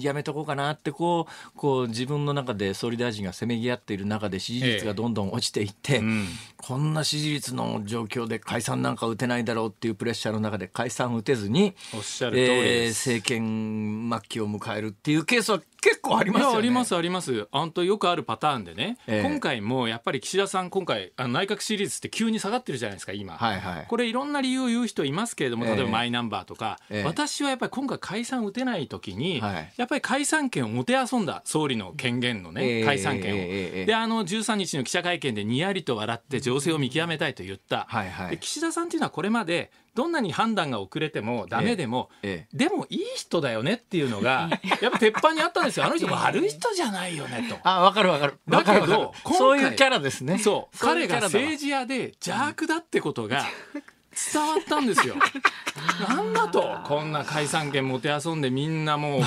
やめとこうかなってこうこう自分の中で総理大臣がせめぎ合っている中で支持率がどんどん落ちていって、えーうん、こんな支持率の状況で解散なんか打てないだろうっていうプレッシャーの中で解散打てずにおっしゃる通り政権末期を迎えるっていうケースは結構ありますよね。ありますあります。本当よくあるパターンでね、えー、今回もやっぱり岸田さん今回あの内閣支持率って急に下がってるじゃないですか今、はいはい、これいろんな理由を言う人いますけれども、例えばマイナンバーとか、えー、私はやっぱり今回解散打てない時に、はい、やっぱり解散権をもてあそんだ総理の権限のね、解散権を、であの13日の記者会見でにやりと笑って情勢を見極めたいと言った、はいはいはい、岸田さんというのはこれまでどんなに判断が遅れてもダメでも、ええ、でもいい人だよねっていうのが *laughs* やっぱ鉄板にあったんですよあの人悪い人じゃないよねと。あわかるわかる。だけどそういうキャラですね。そう彼が政治家で邪悪だってことが、うん伝わったんですよ。*laughs* なんだとこんな解散権もてあそんでみんなもう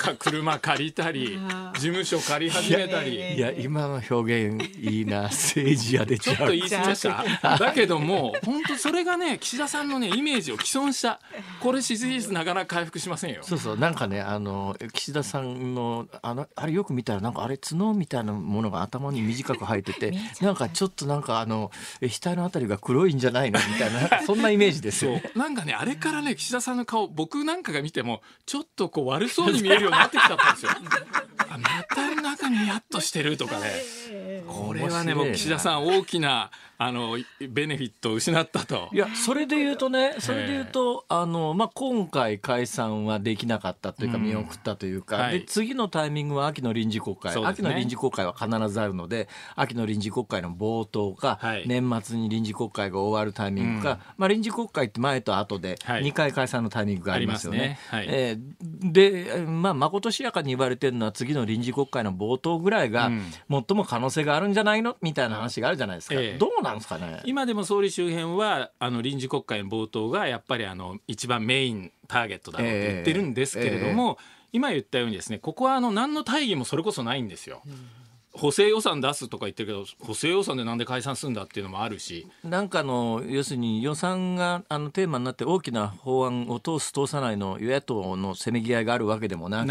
か車借りたり事務所借り始めたりいや今の表現いいな政治やでちょっと言い過ぎましただけども本当それがね岸田さんのねイメージを既存したこれ支持率なかなか回復しませんよそうそうなんかねあの岸田さんのあのあれよく見たらなんかあれ角みたいなものが頭に短く生えててなんかちょっとなんかあの額のあたりが黒いんじゃないのみたいなそんなイメージですよなんかねあれからね岸田さんの顔僕なんかが見てもちょっとこう悪そうに見えるよになってきちゃったんですよ。また中にやっとしてるとかね、これはねもう岸田さん大きなあのベネフィットを失ったと。いやそれで言うとねそれで言うと、あのまあ、今回解散はできなかったというか見送ったというか、うんはい、で次のタイミングは秋の臨時国会、ね、秋の臨時国会は必ずあるので秋の臨時国会の冒頭か、はい、年末に臨時国会が終わるタイミングか、うん、まあ、臨時国会って前と後で2回解散のタイミングがありますよね。はい、ねえー、でまあ誠ことしやかに言われてるのは次の臨時国会の冒頭ぐらいが最も可能性があるんじゃないのみたいな話があるじゃないですか。うんえー、どうなんですかね今でも総理周辺はあの臨時国会の冒頭がやっぱりあの一番メインターゲットだろうと言ってるんですけれども、えーえー、今言ったようにですねここはあの何の大義もそれこそないんですよ。うん補正予算出すとか言ってるけど補正予算でなんで解散するんだっていうのもあるしなんかの要するに予算があのテーマになって大きな法案を通す通さないの与野党のせめぎ合いがあるわけでもなく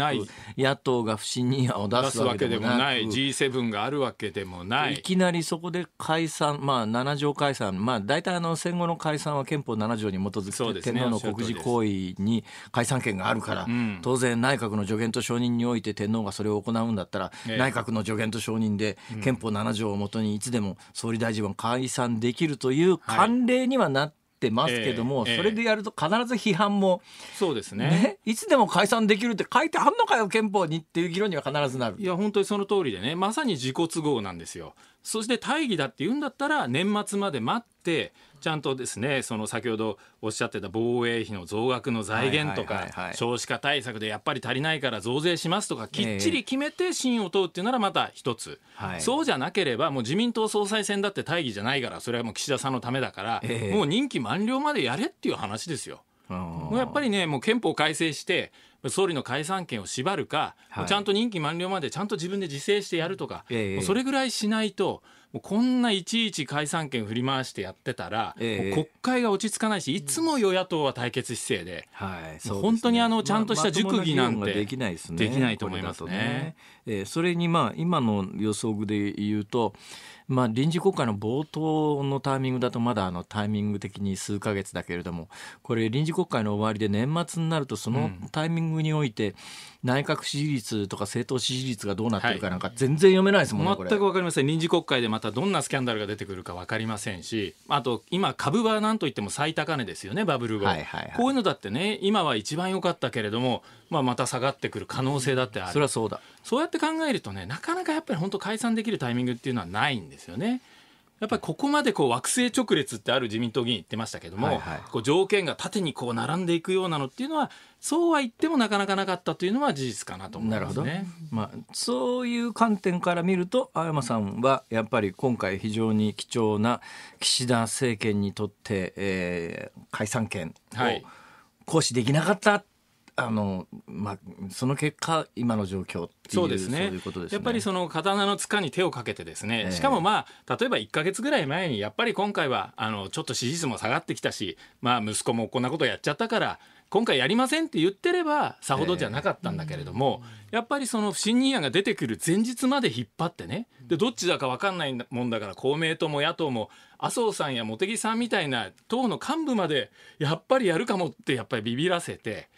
野党が不信任案を出すわけでもない G7 があるわけでもないいきなりそこで解散まあ7条解散まあ大体あの戦後の解散は憲法7条に基づく、天皇の国事行為に解散権があるから、当然内閣の助言と承認において天皇がそれを行うんだったら、内閣の助言と承認で憲法7条をもとにいつでも総理大臣は解散できるという慣例にはなってますけども、えーえー、それでやると必ず批判もそうですね、ね、いつでも解散できるって書いてあんのかよ憲法にっていう議論には必ずなるいや本当にその通りでねまさに自己都合なんですよそして大義だって言うんだったら年末まで待ってちゃんとですねその先ほどおっしゃってた防衛費の増額の財源とか少子化対策でやっぱり足りないから増税しますとかきっちり決めて信を問うっていうならまた一つ、そうじゃなければもう自民党総裁選だって大義じゃないからそれはもう岸田さんのためだから、もう任期満了までやれっていう話ですよ。もうやっぱりねもう憲法改正して総理の解散権を縛るか、はい、ちゃんと任期満了までちゃんと自分で自制してやるとか、えそれぐらいしないとこんないちいち解散権振り回してやってたら、え国会が落ち着かないしいつも与野党は対決姿勢ではいでね、本当にあのちゃんとした熟議なんてできないと思いますね。ねえー、それにまあ今の予想で言うとまあ、臨時国会の冒頭のタイミングだとまだあのタイミング的に数か月だけれどもこれ臨時国会の終わりで年末になるとそのタイミングにおいて、内閣支持率とか政党支持率がどうなってるかなんか全然読めないですもんね、はい、全く分かりません臨時国会でまたどんなスキャンダルが出てくるか分かりませんしあと今株は何といっても最高値ですよねバブル後、はいはいはい、こういうのだってね今は一番良かったけれども、まあ、また下がってくる可能性だってあるそれはそうだそうやって考えるとねなかなかやっぱり本当解散できるタイミングっていうのはないんですよね。やっぱりここまでこう惑星直列ってある自民党議員言ってましたけども、はいはい、こう条件が縦にこう並んでいくようなのっていうのはそうは言ってもなかなかなかったというのは事実かなと思いますね。まあ、そういう観点から見ると青山さんはやっぱり今回非常に貴重な岸田政権にとって、えー、解散権を行使できなかったあのまあ、その結果今の状況っていうそうですね、ね、やっぱりその刀の塚に手をかけてですね、えー、しかもまあ例えば1か月ぐらい前にやっぱり今回はあのちょっと支持率も下がってきたし、まあ、息子もこんなことやっちゃったから今回やりませんって言ってればさほどじゃなかったんだけれども、えー、やっぱりその不信任案が出てくる前日まで引っ張ってねでどっちだか分かんないもんだから公明党も野党も麻生さんや茂木さんみたいな党の幹部までやっぱりやるかもってやっぱりビビらせて。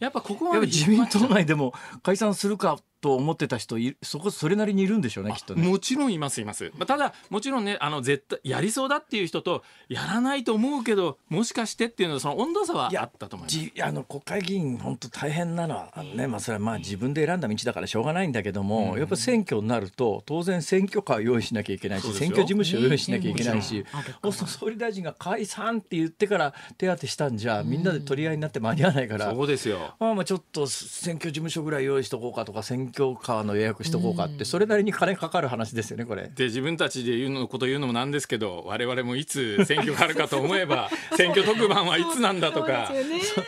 やっぱここまで自民党内でも解散するかと思ってた人そこそれなりにいるんでしょうねきっとねもちろんいますいます、まあ、ただもちろんねあの絶対やりそうだっていう人とやらないと思うけどもしかしてっていうのはその温度差はあったと思いますあの国会議員本当大変なのはあのね、まあ、それはまあ自分で選んだ道だからしょうがないんだけども、うん、やっぱ選挙になると当然選挙カー用意しなきゃいけないし選挙事務所用意しなきゃいけないし、ね、総理大臣が解散って言ってから手当てしたんじゃみんなで取り合いになって間に合わないから、そうですよ、まあ、まあちょっと選挙事務所ぐらい用意しとこうかとか選挙選挙カーの予約しとこうかって、それなりに金かかる話ですよねこれで自分たちで言うのこと言うのもなんですけど我々もいつ選挙があるかと思えば *laughs* 選挙特番はいつなんだとか、ね、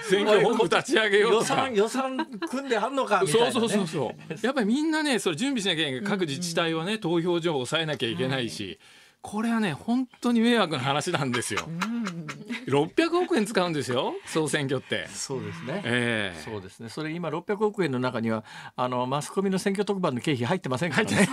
選挙本部立ち上げようとか予算組んであんのかみたいな、ね、そうそうそうそうやっぱりみんなねそれ準備しなきゃいけない各自治体はね、投票所を抑えなきゃいけないし、うんこれはね本当に迷惑な話なんですよ。六百億円使うんですよ総選挙って。そうですね。えー、そうですね。それ今六百億円の中にはあのマスコミの選挙特番の経費入ってませんからね。*laughs* ね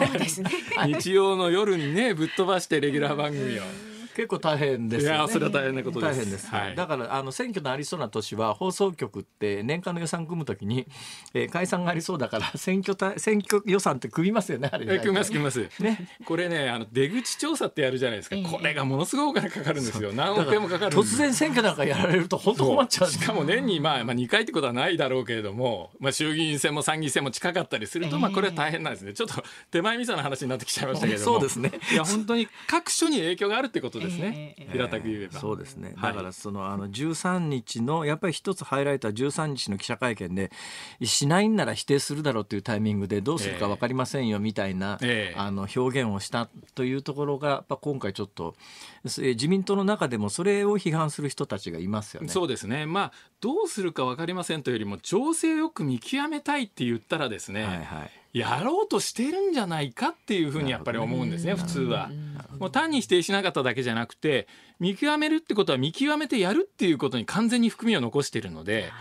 *laughs* 日曜の夜にねぶっ飛ばしてレギュラー番組を。結構大変です、ね、いやそれは大変なことです。大変です、はい、だからあの選挙のありそうな年は放送局って年間の予算組むときに、*laughs* えー、解散がありそうだから *laughs* 選挙た選挙予算って組みますよねあれ。組みます組みます。ねこれねあの出口調査ってやるじゃないですか。これがものすごいお金かかるんですよ。何億円もかかる。突然選挙なんかやられると本当困っちゃう。しかも年にまあまあ2回ってことはないだろうけれども、まあ衆議院選も参議院選も近かったりするとまあこれは大変なんですね。ちょっと手前味噌の話になってきちゃいましたけどそうですね。いや本当に各所に影響があるってことです。ですね、えー、平たく言えば、そうですね、だからそのあの13日のやっぱり一つハイライトは13日の記者会見でしないんなら否定するだろうというタイミングでどうするか分かりませんよみたいな、えー、あの表現をしたというところがやっぱ今回ちょっと自民党の中でもそれを批判する人たちがいますよね。そうですね、まあ、どうするか分かりませんというよりも情勢よく見極めたいって言ったらですね、はいはいやろうとしてるんじゃないかっていうふうにやっぱり思うんですね普通は。もう単に否定しなかっただけじゃなくて見極めるってことは見極めてやるっていうことに完全に含みを残してるので。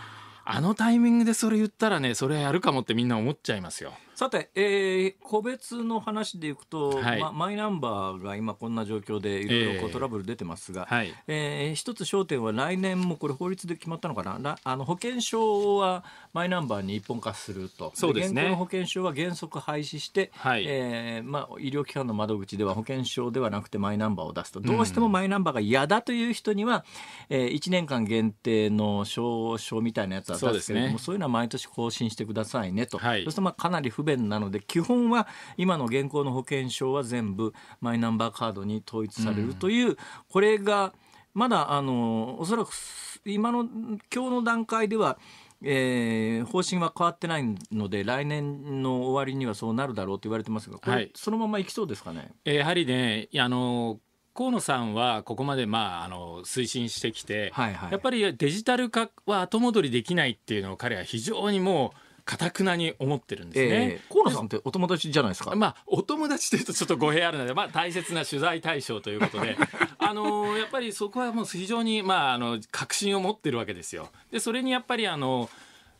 あのタイミングでそれ言ったらねそれやるかもってみんな思っちゃいますよさて、えー、個別の話でいくと、はい、ま、マイナンバーが今こんな状況でいろいろトラブル出てますが、えーはい、えー、一つ焦点は来年もこれ法律で決まったのかなあの保険証はマイナンバーに一本化すると、そうですね、現行の保険証は原則廃止して、はいえーまあ、医療機関の窓口では保険証ではなくてマイナンバーを出すと、どうしてもマイナンバーが嫌だという人には、うん、えー、1年間限定の証書みたいなやつは出すけれども、そう,、ね、そういうのは毎年更新してくださいねと、はい、そうするとまあかなり不便なので、基本は今の現行の保険証は全部マイナンバーカードに統一されるという、うん、これがまだあのおそらく今の今日の段階ではえー、方針は変わってないので来年の終わりにはそうなるだろうと言われてますがこれ、そのままいきそうですかね。やはりねあの河野さんはここまでまああの推進してきて、はいはい、やっぱりデジタル化は後戻りできないっていうのを彼は非常にもうかたくなに思ってるんですね、河、野、さんってお友達じゃないですかまあお友達というとちょっと語弊あるので、まあ、大切な取材対象ということで *laughs* あのやっぱりそこはもう非常に、まあ、あの確信を持ってるわけですよ。でそれにやっぱりあの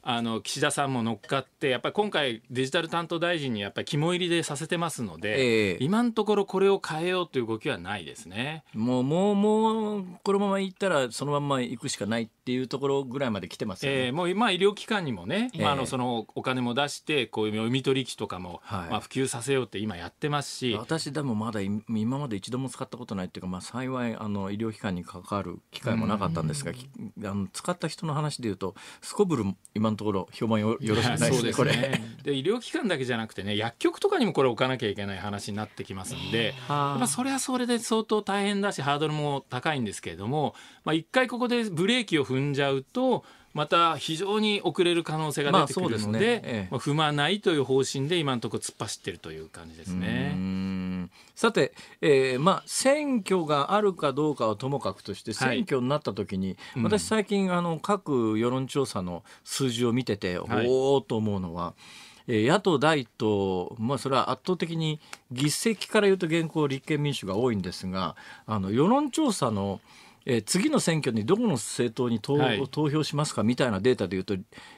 あの岸田さんも乗っかってやっぱり今回デジタル担当大臣にやっぱり肝入りでさせてますので、えー、今のところこれを変えようという動きはないですねもうもうもうこのまま行ったらそのまま行くしかないっていうところぐらいまで来てますよね。えー、もう今医療機関にもね、えー、まあ、のそのお金も出してこういう読み取り機とかも、はい、まあ、普及させようって今やってますし私でもまだ今まで一度も使ったことないっていうか、まあ、幸いあの医療機関に関わる機会もなかったんですが、うん、あの使った人の話でいうとすこぶる今のところ評判よよろしくないですねこれ。で医療機関だけじゃなくてね薬局とかにもこれ置かなきゃいけない話になってきますんで、やっそれはそれで相当大変だしハードルも高いんですけれども、まあ、一回ここでブレーキを踏ん踏んじゃうとまた非常に遅れる可能性が出てくるのでまあでねええ、まあ踏まないという方針で今のところ突っ走ってるという感じですね。さて、えー、まあ選挙があるかどうかはともかくとして選挙になった時に、はい、私最近あの各世論調査の数字を見てて、はい、と思うのは。野党第1党、まあ、それは圧倒的に議席から言うと現行立憲民主が多いんですがあの世論調査のえー、次の選挙にどこの政党に投はい、投票しますかみたいなデータでいうと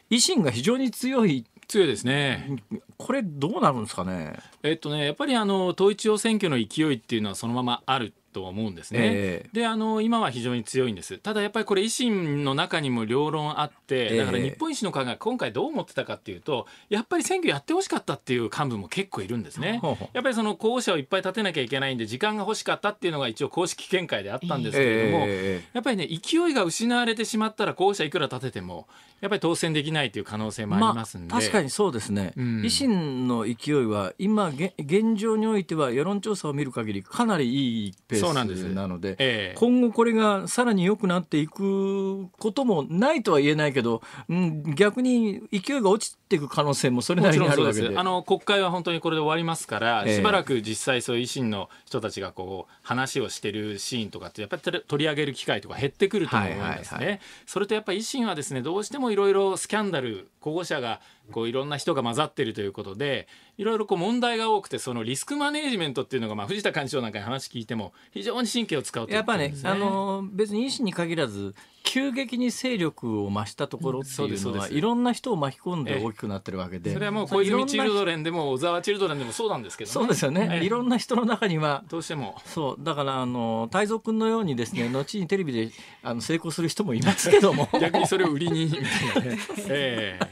維新が非常に強い強いですね。これどうなるんですかね。えっとね、やっぱりあの統一地方選挙の勢いっていうのはそのままあると思うんですね。えー、であの今は非常に強いんですただやっぱりこれ維新の中にも両論あってだから日本維新の会が今回どう思ってたかっていうとやっぱり選挙やってほしかったっていう幹部も結構いるんですね。やっぱりその候補者をいっぱい立てなきゃいけないんで時間が欲しかったっていうのが一応公式見解であったんですけれども、えー、やっぱりね勢いが失われてしまったら候補者いくら立ててもやっぱり当選できないという可能性もありますんで、まあ、確かにそうですね、うん、維新の勢いは今現状においては世論調査を見る限りかなりいいペースースなので、ええ、今後これがさらに良くなっていくこともないとは言えないけど、うん、逆に勢いが落ちていく可能性もそれなりにあるわけであの国会は本当にこれで終わりますから、えー、しばらく実際そういう維新の人たちがこう話をしてるシーンとかってやっぱり取り上げる機会とか減ってくると思うんですね。それとやっぱり維新はですねどうしてもいろいろスキャンダル候補者がこういろんな人が混ざってるということでいろいろこう問題が多くてそのリスクマネジメントっていうのがまあ藤田幹事長なんかに話聞いても非常に神経を使うと、ね、やっぱねあの別に医師に限らず急激に勢力を増したところっていうのは、いろんな人を巻き込んで大きくなってるわけで、えそれはもう小泉チルドレンでも小沢チルドレンでもそうなんですけど、ね、そうですよね、え、いろんな人の中にはどうしてもそうだからあの太蔵君のようにですね *laughs* 後にテレビであの成功する人もいますけども逆にそれを売りにみたいなね、ええ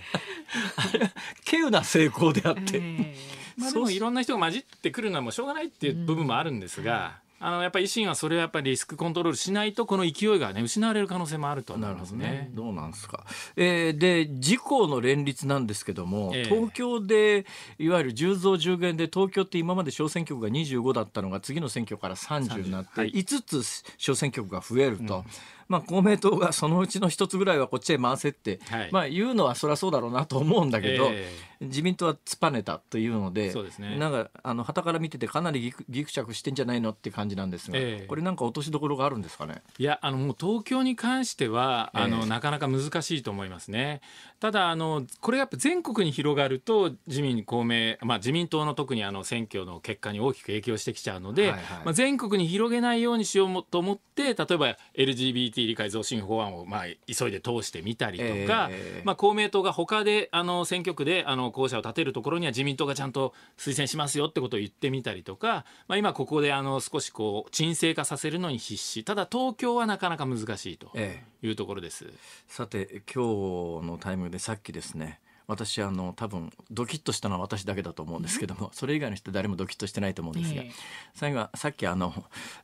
あれ稀有な成功であって、えー、まあ、でもいろんな人が混じってくるのはもうしょうがないっていう部分もあるんですが、あのやっぱり維新はそれをやっぱりリスクコントロールしないとこの勢いがね失われる可能性もあると思いますね。ねどうなんですか。えー、で自公の連立なんですけども、えー、東京でいわゆる10増10減で東京って今まで小選挙区が25だったのが次の選挙から30になって5つ小選挙区が増えると。うん、まあ、公明党がそのうちの1つぐらいはこっちへ回せって、はい、まあ、言うのはそりゃそうだろうなと思うんだけど、えー自民党は突っぱねたというので、そうですね、なんかあの旗から見ててかなりぎくぎくしゃくしてんじゃないのって感じなんですが、えー、これなんか落としどころがあるんですかねいやあのもう東京に関してはあの、えー、なかなか難しいと思いますね。ただあのこれやっぱ全国に広がると自民公明、まあ、自民党の特にあの選挙の結果に大きく影響してきちゃうので、はいはい、まあ、全国に広げないようにしようもと思って例えば LGBT 理解増進法案をまあ急いで通してみたりとか、えー、まあ、公明党が他であの選挙区であのの校舎を建てるところには自民党がちゃんと推薦しますよってことを言ってみたりとか、まあ、今ここであの少しこう沈静化させるのに必死ただ東京はなかなか難しいというところです、ええ、さて今日のタイミングでさっきですね私あの多分ドキッとしたのは私だけだと思うんですけどもそれ以外の人誰もドキッとしてないと思うんですが、えー、最後はさっきあの、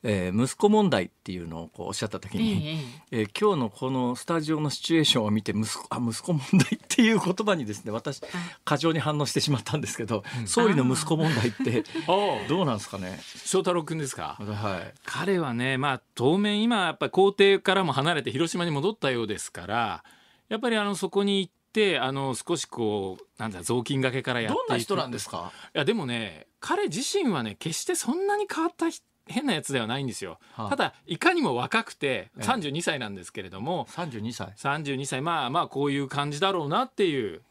えー、息子問題っていうのをこうおっしゃった時に、えー、えー、今日のこのスタジオのシチュエーションを見て息子あ息子問題っていう言葉にですね私過剰に反応してしまったんですけど、うん、総理の息子問題って *laughs* どうなんですかね翔太郎君ですか、はい、彼はね、まあ、当面今やっぱり皇帝からも離れて広島に戻ったようですからやっぱりあのそこに行ってってあの少しこうなんだ雑巾がけからやってどんな人なんですかいやでもね彼自身はね決してそんなに変わった変なやつではないんですよ、はあ、ただいかにも若くて32歳なんですけれども、三十32歳十二歳まあまあこういう感じだろうなっていう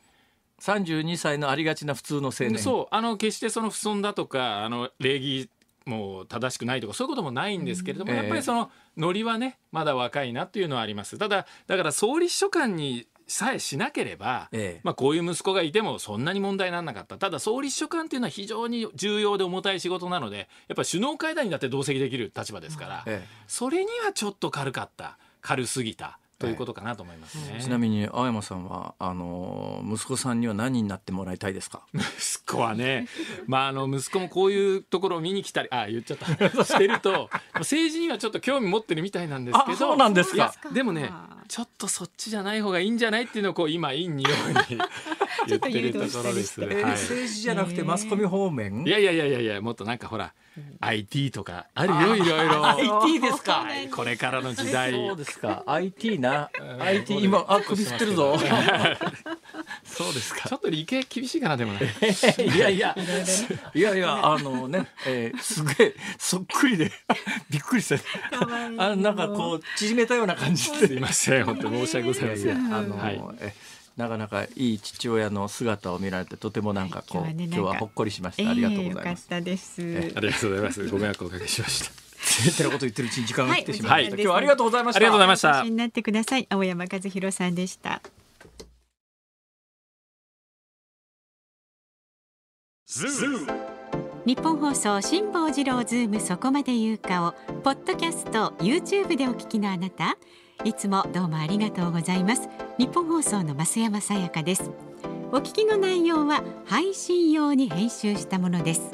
32歳のありがちな普通の青年そうあの決してその不損だとかあの礼儀も正しくないとかそういうこともないんですけれども、やっぱりそのノリはねまだ若いなっていうのはありますただだから総理秘書官にさえしなければ、ええ、まあ、こういう息子がいてもそんなに問題にならなかったただ総理秘書官というのは非常に重要で重たい仕事なのでやっぱ首脳会談になって同席できる立場ですから、え、それにはちょっと軽かった軽すぎた。ということかなと思いますね、はい、ちなみに青山さんはあの息子さんには何になってもらいたいですか息子はね *laughs* まああの息子もこういうところを見に来たりあ言っちゃった *laughs* してると政治にはちょっと興味持ってるみたいなんですけどそうなんですかでもねちょっとそっちじゃない方がいいんじゃないっていうのをこう今いい匂いに *laughs* 言ってるところです、ね、政治じゃなくてマスコミ方面、いやいやいやいやもっとなんかほら IT とかあるよいろいろ IT ですか *laughs* これからの時代そうですか IT な IT 今あ首振ってるぞ *laughs* そうですかちょっと理系厳しいかなでもね *laughs* いやいやいやいやあのね、えー、すげえそっくりでびっくりしたあなんかこう縮めたような感じすいません本当申し訳ございませんあの、えなかなかいい父親の姿を見られてとてもなんかこう、今日は、ほっこりしました、えー、ありがとうございます、えありがとうございますご迷惑おかけしましたてな *laughs* こと言ってるうちに時間が来てしまいました、はい、今日はありがとうございましたありがとうございましたになってください青山和弘さんでした日本放送辛坊治郎ズームそこまで言うかをポッドキャスト YouTube でお聞きのあなたいつもどうもありがとうございます日本放送の増山さやかですお聞きの内容は配信用に編集したものです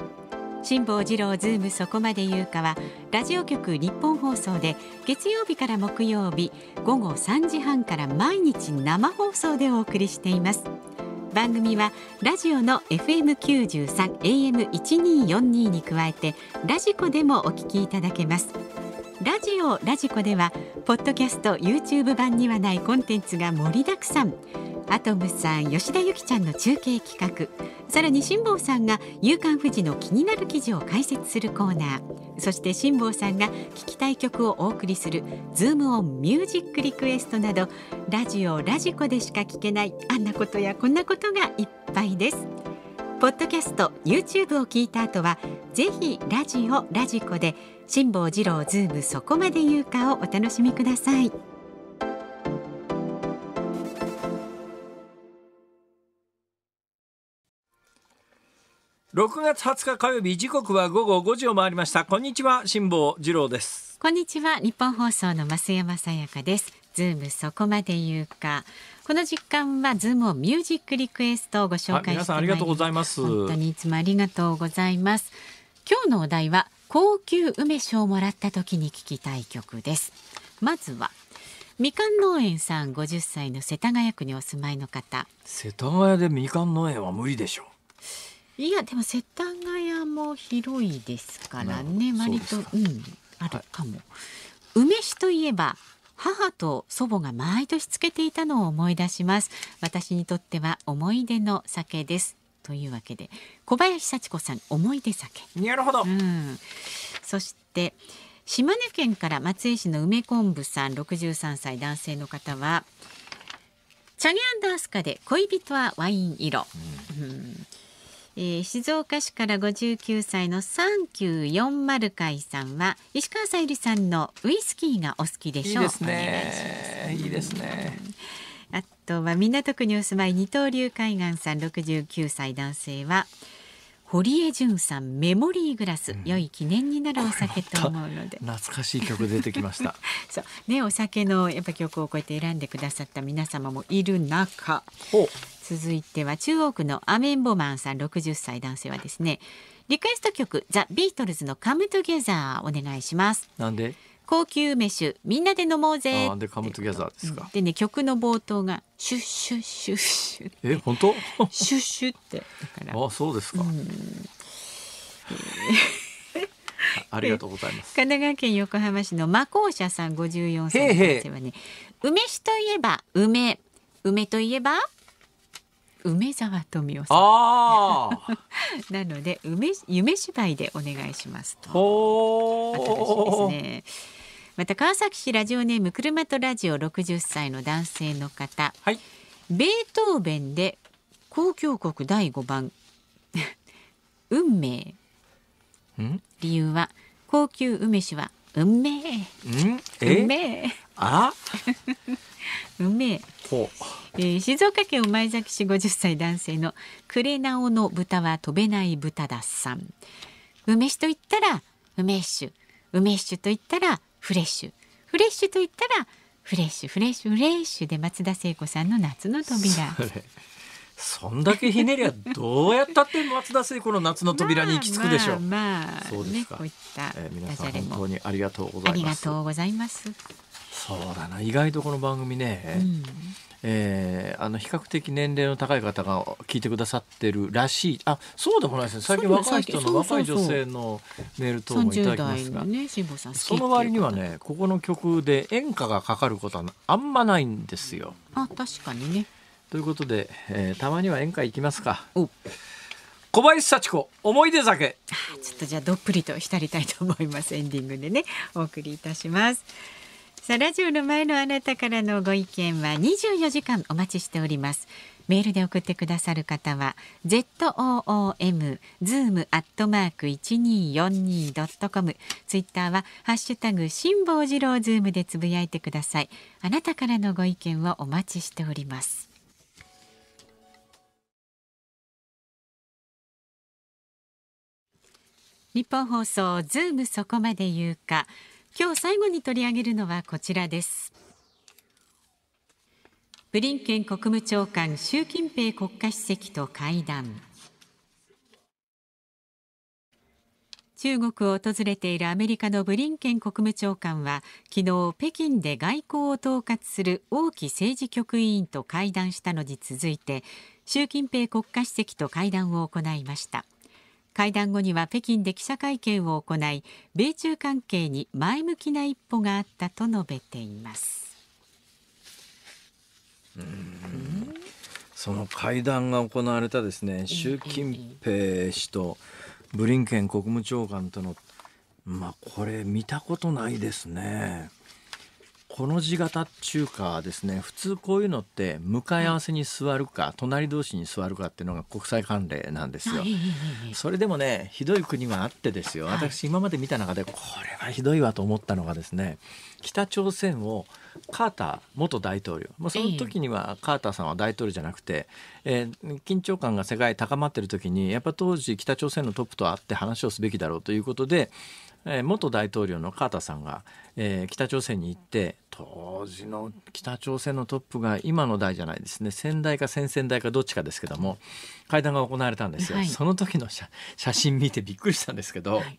辛坊治郎ズームそこまで言うかはラジオ局日本放送で月曜日から木曜日午後3時半から毎日生放送でお送りしています番組はラジオの FM93 AM1242 に加えてラジコでもお聞きいただけますラジオラジコではポッドキャスト YouTube 版にはないコンテンツが盛りだくさんアトムさん吉田由紀ちゃんの中継企画さらに辛坊さんが「夕刊富士」の気になる記事を解説するコーナーそして辛坊さんが聴きたい曲をお送りする「ズームオンミュージックリクエスト」などラジオラジコでしか聞けないあんなことやこんなことがいっぱいです。ポッドキャスト YouTube を聞いた後はぜひラジオラジコで「辛坊治郎ズームそこまで言うかをお楽しみください6月20日火曜日時刻は午後5時を回りましたこんにちは辛坊治郎ですこんにちは日本放送の増山さやかですズームそこまで言うかこの時間はズームをミュージックリクエストをご紹介してまいります本当にいつもありがとうございます今日のお題は高級梅酒をもらった時に聞きたい曲ですまずはみかん農園さん50歳の世田谷区にお住まいの方世田谷でみかん農園は無理でしょういやでも世田谷も広いですからね割とうんあるかも、はい、梅酒といえば母と祖母が毎年つけていたのを思い出します私にとっては思い出の酒ですというわけで小林幸子さん思い出酒なるほど、うん、そして島根県から松江市の梅昆布さん63歳男性の方はチャゲアンダースカで恋人はワイン色、うんうんえー、静岡市から59歳の3940会さんは石川さゆりさんのウイスキーがお好きでしょういいですねいいですね、いいですねあとは港区にお住まい二刀流海岸さん69歳男性は堀江潤さんメモリーグラス、うん、良い記念になるお酒と思うので懐かしい曲出てきました *laughs* そうねお酒のやっぱ曲をこうやって選んでくださった皆様もいる中続いては中央区のアメンボマンさん60歳男性はですねリクエスト曲ザ・ビートルズのカムトゥゲザーお願いしますなんで高級梅酒みんなで飲もうぜあーでカムトギャザーですかでね曲の冒頭がシュッシュッシュッシュッえ本当 *laughs* シュッシュッってだからあそうですか、あ *laughs* ありがとうございます神奈川県横浜市の魔校舎さん五十四歳の男はね梅酒といえば梅梅といえば梅沢富美男さん *laughs* なので梅夢芝居でお願いしますとほー新しいですねまた川崎市ラジオネーム車とラジオ60歳の男性の方、はい、ベートーベンで交響国第5番 *laughs* 運命理由は高級梅酒は運命運命あ *laughs* 運命ほえー、静岡県御前崎市50歳男性のクレナオの豚は飛べない豚ださん梅酒と言ったら梅酒梅酒と言ったらフレッシュフレッシュと言ったらフレッシュフレッシュフレッシュで松田聖子さんの夏の扉そんだけひねりゃどうやったって松田聖子の夏の扉に行き着くでしょう。*laughs* まあ、まあ、そうですか、ね、こういった、えー、皆さん本当にありがとうございます。ありがとうございます。そうだな意外とこの番組ね、うん、えー、あの比較的年齢の高い方が聞いてくださってるらしいあそうでもないですね最近若い人の若い女性のメール等もいただきますが、その割にはねここの曲で演歌がかかることはあんまないんですよ。あ確かにねということで、えー、たまには演歌行きますか。小林幸子思い出酒ちょっとじゃあどっぷりと浸りたいと思いますエンディングでねお送りいたします。さあラジオの前のあなたからのご意見は24時間お待ちしておりますメールで送ってくださる方は z o o m zoom アットマーク一二四二ドットコム。ツイッターはハッシュタグ辛坊治郎ズームでつぶやいてください。あなたからのご意見をお待ちしております。ニッポン放送ズームそこまで言うか。今日最後に取り上げるのはこちらですブリンケン国務長官習近平国家主席と会談中国を訪れているアメリカのブリンケン国務長官は昨日北京で外交を統括する王毅政治局委員と会談したのに続いて習近平国家主席と会談を行いました。会談後には北京で記者会見を行い米中関係に前向きな一歩があったと述べていますその会談が行われたですね習近平氏とブリンケン国務長官とのまあこれ見たことないですね。この字型中華ですね普通こういうのって向かい合わせに座るか、隣同士に座るかっていうのが国際慣例なんですよ。それでもねひどい国はあってですよ私今まで見た中でこれはひどいわと思ったのがですね北朝鮮をカーター元大統領、その時にはカーターさんは大統領じゃなくて、えー、緊張感が世界高まってる時にやっぱ当時北朝鮮のトップと会って話をすべきだろうということでえ元大統領のカータさんが、えー、北朝鮮に行って当時の北朝鮮のトップが今の代じゃないですね先代か先々代かどっちかですけども会談が行われたんですよ、はい、その時の写真見てびっくりしたんですけど、はい、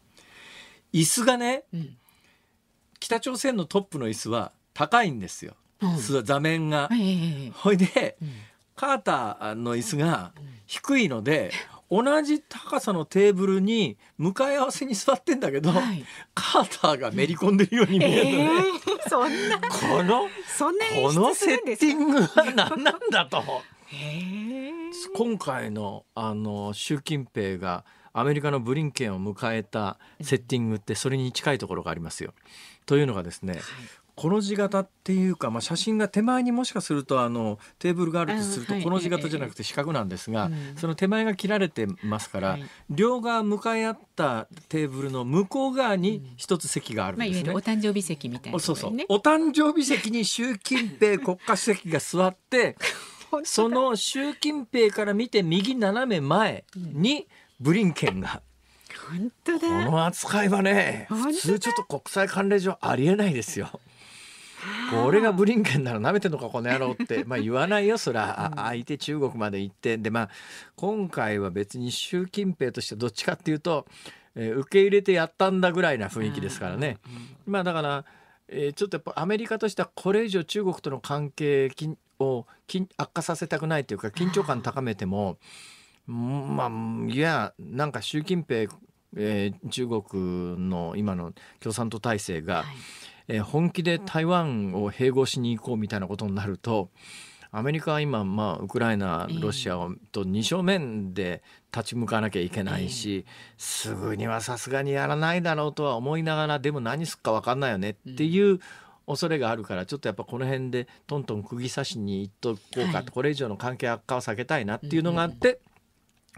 椅子がね、うん、北朝鮮のトップの椅子は高いんですよ、うん、座面が。ほ、はいで、うん、カーターの椅子が低いので、同じ高さのテーブルに向かい合わせに座ってんだけど、はい、カーターがめり込んでるように見えるね、えー、そんなこのこのセッティングは何なんだと。今回のあの習近平がアメリカのブリンケンを迎えたセッティングってそれに近いところがありますよ。というのがですね、はい、コの字型っていうか、まあ、写真が手前にもしかするとあのテーブルがあるとするとこの字型じゃなくて四角なんですが、その手前が切られてますから、両側向かい合ったテーブルの向こう側に一つ席があるんですね。お誕生日席みたいな、そうそうお誕生日席に習近平国家主席が座って *laughs* その習近平から見て右斜め前にブリンケンが。本当だこの扱いはね普通ちょっと国際関連上ありえないですよ。俺がブリンケンなら舐めてんのかこの野郎って、*laughs* まあ、言わないよそら、うん、相手中国まで行ってでまあ今回は別に習近平としてどっちかっていうと、えー、受け入れてやったんだぐらいな雰囲気ですからね。まあだからえー、ちょっとやっぱアメリカとしてはこれ以上中国との関係を悪化させたくないというか緊張感高めてもまあいやなんか習近平、えー、中国の今の共産党体制が、はいえ本気で台湾を併合しに行こうみたいなことになるとアメリカは今、まあ、ウクライナロシアと二正面で立ち向かなきゃいけないし、すぐにはさすがにやらないだろうとは思いながらでも何すっか分かんないよねっていう恐れがあるからちょっとやっぱこの辺でトントン釘刺しにいっとこうかこれ以上の関係悪化は避けたいなっていうのがあって。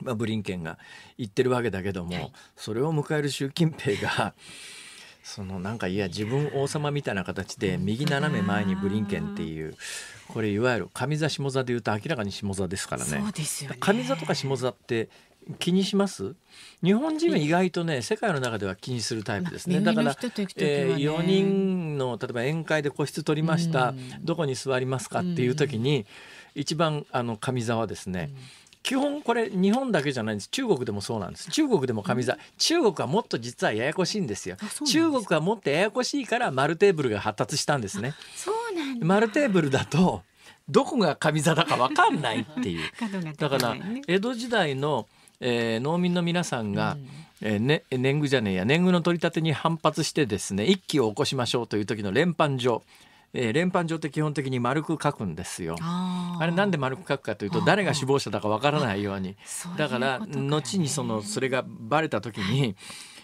まあ、ブリンケンが言ってるわけだけども、それを迎える習近平がそのなんかいや自分王様みたいな形で右斜め前にブリンケンっていうこれいわゆる上座下座でいうと明らかに下座ですからね。そうですよ、ね、上座とか下座って気にします日本人は意外とね世界の中では気にするタイプですね、まあ、だから、えー、4人の例えば宴会で個室取りました、どこに座りますかっていう時に、一番あの上座はですね、基本これ日本だけじゃないんです中国でもそうなんです中国でも上座、うん、中国はもっと実はややこしいんですよ中国はもっとややこしいから丸テーブルが発達したんですねそうなん丸テーブルだとどこが上座だか分かんないっていう *laughs* ね、だから江戸時代の、えー、農民の皆さんが、うんえーね、年貢じゃねえや年貢の取り立てに反発してですね一揆を起こしましょうという時の連判状えー、連判状って基本的に丸く書くんですよ。あれなんで丸く書くかというと誰が死亡者だかわからないようにだから後にそのそれがバレた時に、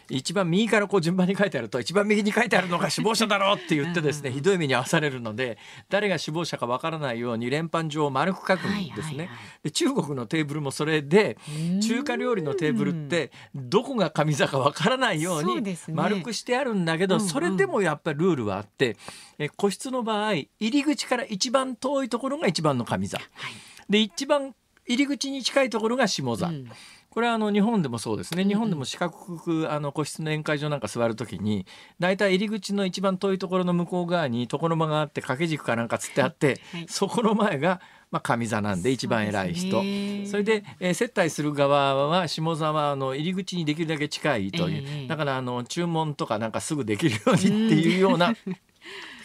一番右からこう順番に書いてあると一番右に書いてあるのが死亡者だろうって言ってですねひどい目に遭わされるので誰が死亡者かわからないように連判状を丸く書くんですね。はいはいはい、で中国のテーブルもそれで中華料理のテーブルってどこが上座かわからないように丸くしてあるんだけど、ねそれでもやっぱりルールはあってえ個室の場合入り口から一番遠いところが一番の上座。はい、で一番入り口に近いところが下座。うんこれはあの日本でもそうですね、日本でも四角くあの個室の宴会場なんか座るときに大体入り口の一番遠いところの向こう側に床の間があって掛け軸かなんかつってあって、はい、そこの前がまあ、上座なんで一番偉い人そ、ね,、れで、えー、接待する側は下沢の入り口にできるだけ近いという、えー、だからあの注文とかなんかすぐできるようにっていうような *laughs*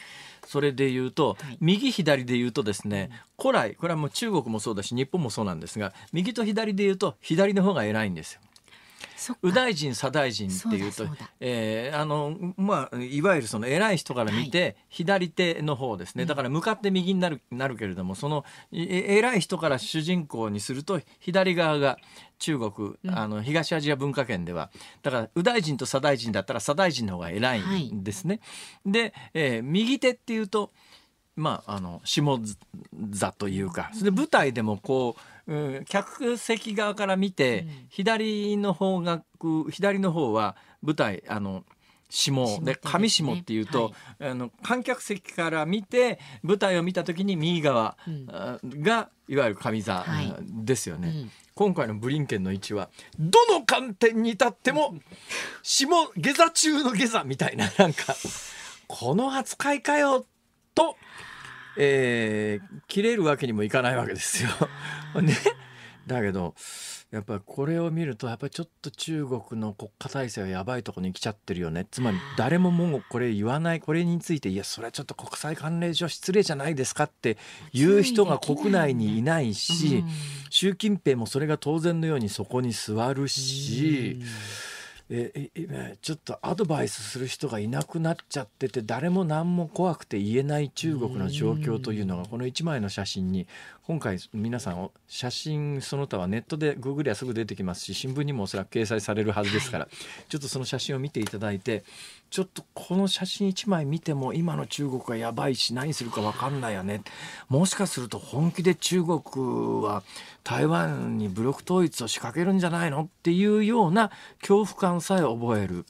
それで言うと、はい、右左で言うとですね、古来これはもう中国もそうだし日本もそうなんですが右と左で言うと左の方が偉いんですよ。右大臣左大臣っていうとえー、あのまあいわゆるその偉い人から見て、左手の方ですねだから向かって右になるなるけれどもその偉い人から主人公にすると左側が中国、あの東アジア文化圏ではだから右大臣と左大臣だったら左大臣の方が偉いんですね。はい、で、えー、右手っていうとまあ、あの下座というかそれで舞台でもこう客席側から見て、うん、左の方角左の方は舞台あの下で上下っていうと、はい、あの観客席から見て舞台を見た時に右側が、いわゆる上座ですよね、はいうん、今回のブリンケンの位置はどの観点に立っても下下座中の下座みたいななんかこの扱いかよと。えー、切れるわけにもいかないわけですよ。*laughs* ね、だけどやっぱりこれを見るとやっぱりちょっと中国の国家体制はやばいとこに来ちゃってるよねつまり誰ももうこれ言わないこれについていやそれはちょっと国際関連上失礼じゃないですかって言う人が国内にいないし、習近平もそれが当然のようにそこに座るし。え今ちょっとアドバイスする人がいなくなっちゃってて誰も何も怖くて言えない中国の状況というのがこの1枚の写真に今回皆さん写真その他はネットでグーグルはすぐ出てきますし新聞にもおそらく掲載されるはずですからちょっとその写真を見ていただいてちょっとこの写真1枚見ても今の中国はやばいし何するか分かんないよねもしかすると本気で中国は台湾に武力統一を仕掛けるんじゃないのっていうような恐怖感さえ覚える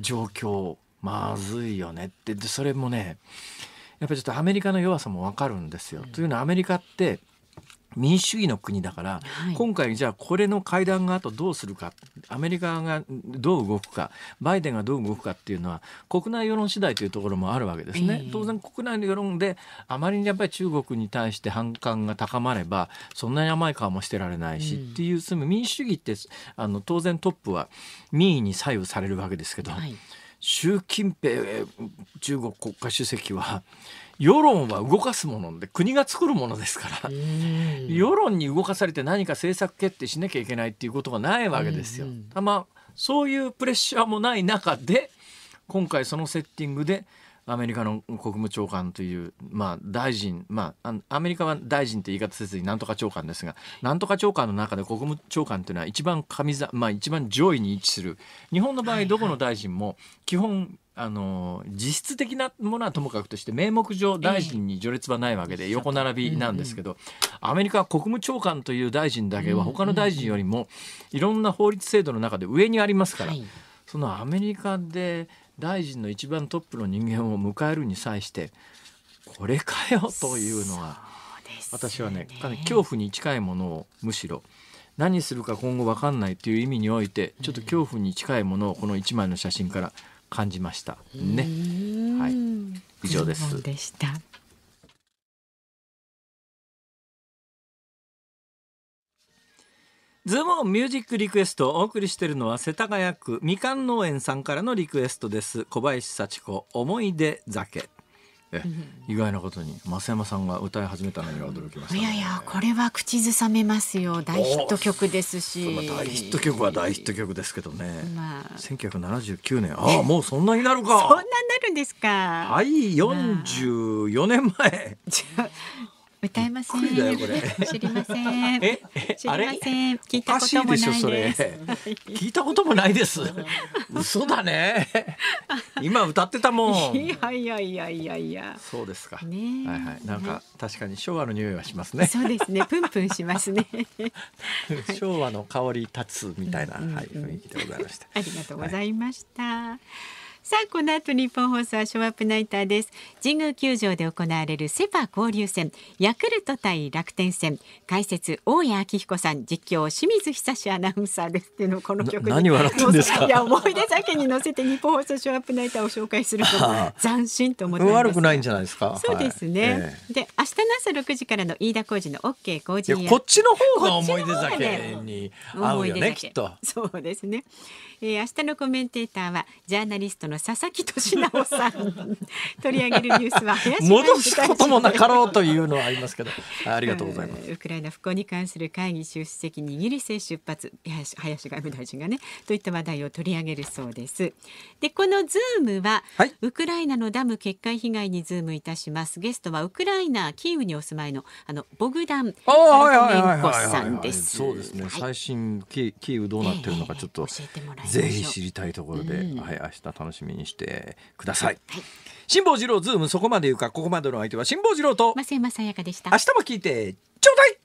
状況まずいよねってでそれもねやっぱりちょっとアメリカの弱さも分かるんですよ。というのはアメリカって民主主義の国だから、はい、今回じゃあこれの会談があとどうするかアメリカがどう動くかバイデンがどう動くかっていうのは国内世論次第というところもあるわけですね、えー、当然国内の世論であまりにやっぱり中国に対して反感が高まればそんなに甘い顔もしてられないし、うん、っていう民主主義ってあの当然トップは民意に左右されるわけですけど、はい、習近平中国国家主席は。世論は動かすもので国が作るものですから世論に動かされて何か政策決定しなきゃいけないっていうことがないわけですよ。まあ、そういうプレッシャーもない中で今回そのセッティングでアメリカの国務長官という、まあ、大臣、まあ、アメリカは大臣って言い方せずになんとか長官ですがなんとか長官の中で国務長官というのは一番上座、まあ、一番上位に位置する日本の場合どこの大臣も基本あの実質的なものはともかくとして名目上大臣に序列はないわけで横並びなんですけど、アメリカは国務長官という大臣だけは他の大臣よりもいろんな法律制度の中で上にありますから、そのアメリカで大臣の一番トップの人間を迎えるに際してこれかよというのは私はね恐怖に近いものをむしろ何するか今後分かんないという意味においてちょっと恐怖に近いものをこの1枚の写真から。感じましたね。はい、以上です。でした。ズームオンミュージックリクエストをお送りしているのは世田谷区みかん農園さんからのリクエストです小林幸子思い出酒え意外なことに増山さんが歌い始めたのには驚きました、ね、いやいやこれは口ずさめますよ大ヒット曲ですし大ヒット曲は大ヒット曲ですけどね、まあ、1979年ああもうそんなになるかそんなになるんですかはい44年前 *laughs* 歌えません。知りません。え、知りません。聞いたこともないです。聞いたこともないです。嘘だね。今歌ってたもん。いやいやいやいやいや。そうですか。ね、はいはい。なんか確かに昭和の匂いはしますね。そうですね。プンプンしますね。*laughs* 昭和の香り立つみたいな、はい、雰囲気でございました。ありがとうございました。さあこの後日本放送はショーアップナイターです神宮球場で行われるセパ交流戦ヤクルト対楽天戦解説大谷昭彦さん実況清水久志アナウンサーですっていうのこの曲何笑ってんですか *laughs* いや思い出だけに乗せて日本放送ショーアップナイターを紹介すると斬新と思って悪くないんじゃないですかそうですね、はいえー、で明日の朝6時からの飯田浩二の OK 工事こっちの方が思い出酒に合うよねきっとそうですねえー、明日のコメンテーターはジャーナリストの佐々木俊直さん *laughs* 取り上げるニュースは戻すこともなかろうというのはありますけど *laughs* ありがとうございますウクライナ復興に関する会議出席にイギリスへ出発林外務大臣がねといった話題を取り上げるそうですでこのズームは、はい、ウクライナのダム決壊被害にズームいたしますゲストはウクライナキーウにお住まいのあのボグダンアルトメンコさんですそうですね、はい、最新キキーウどうなってるのかちょっと、えー、教えてもらいぜひ知りたいところで、うん、はい、明日楽しみにしてください。辛坊治郎ズームそこまで言うか、ここまでの相手は辛坊治郎と。増山さやかでした。明日も聞いて、ちょうだい。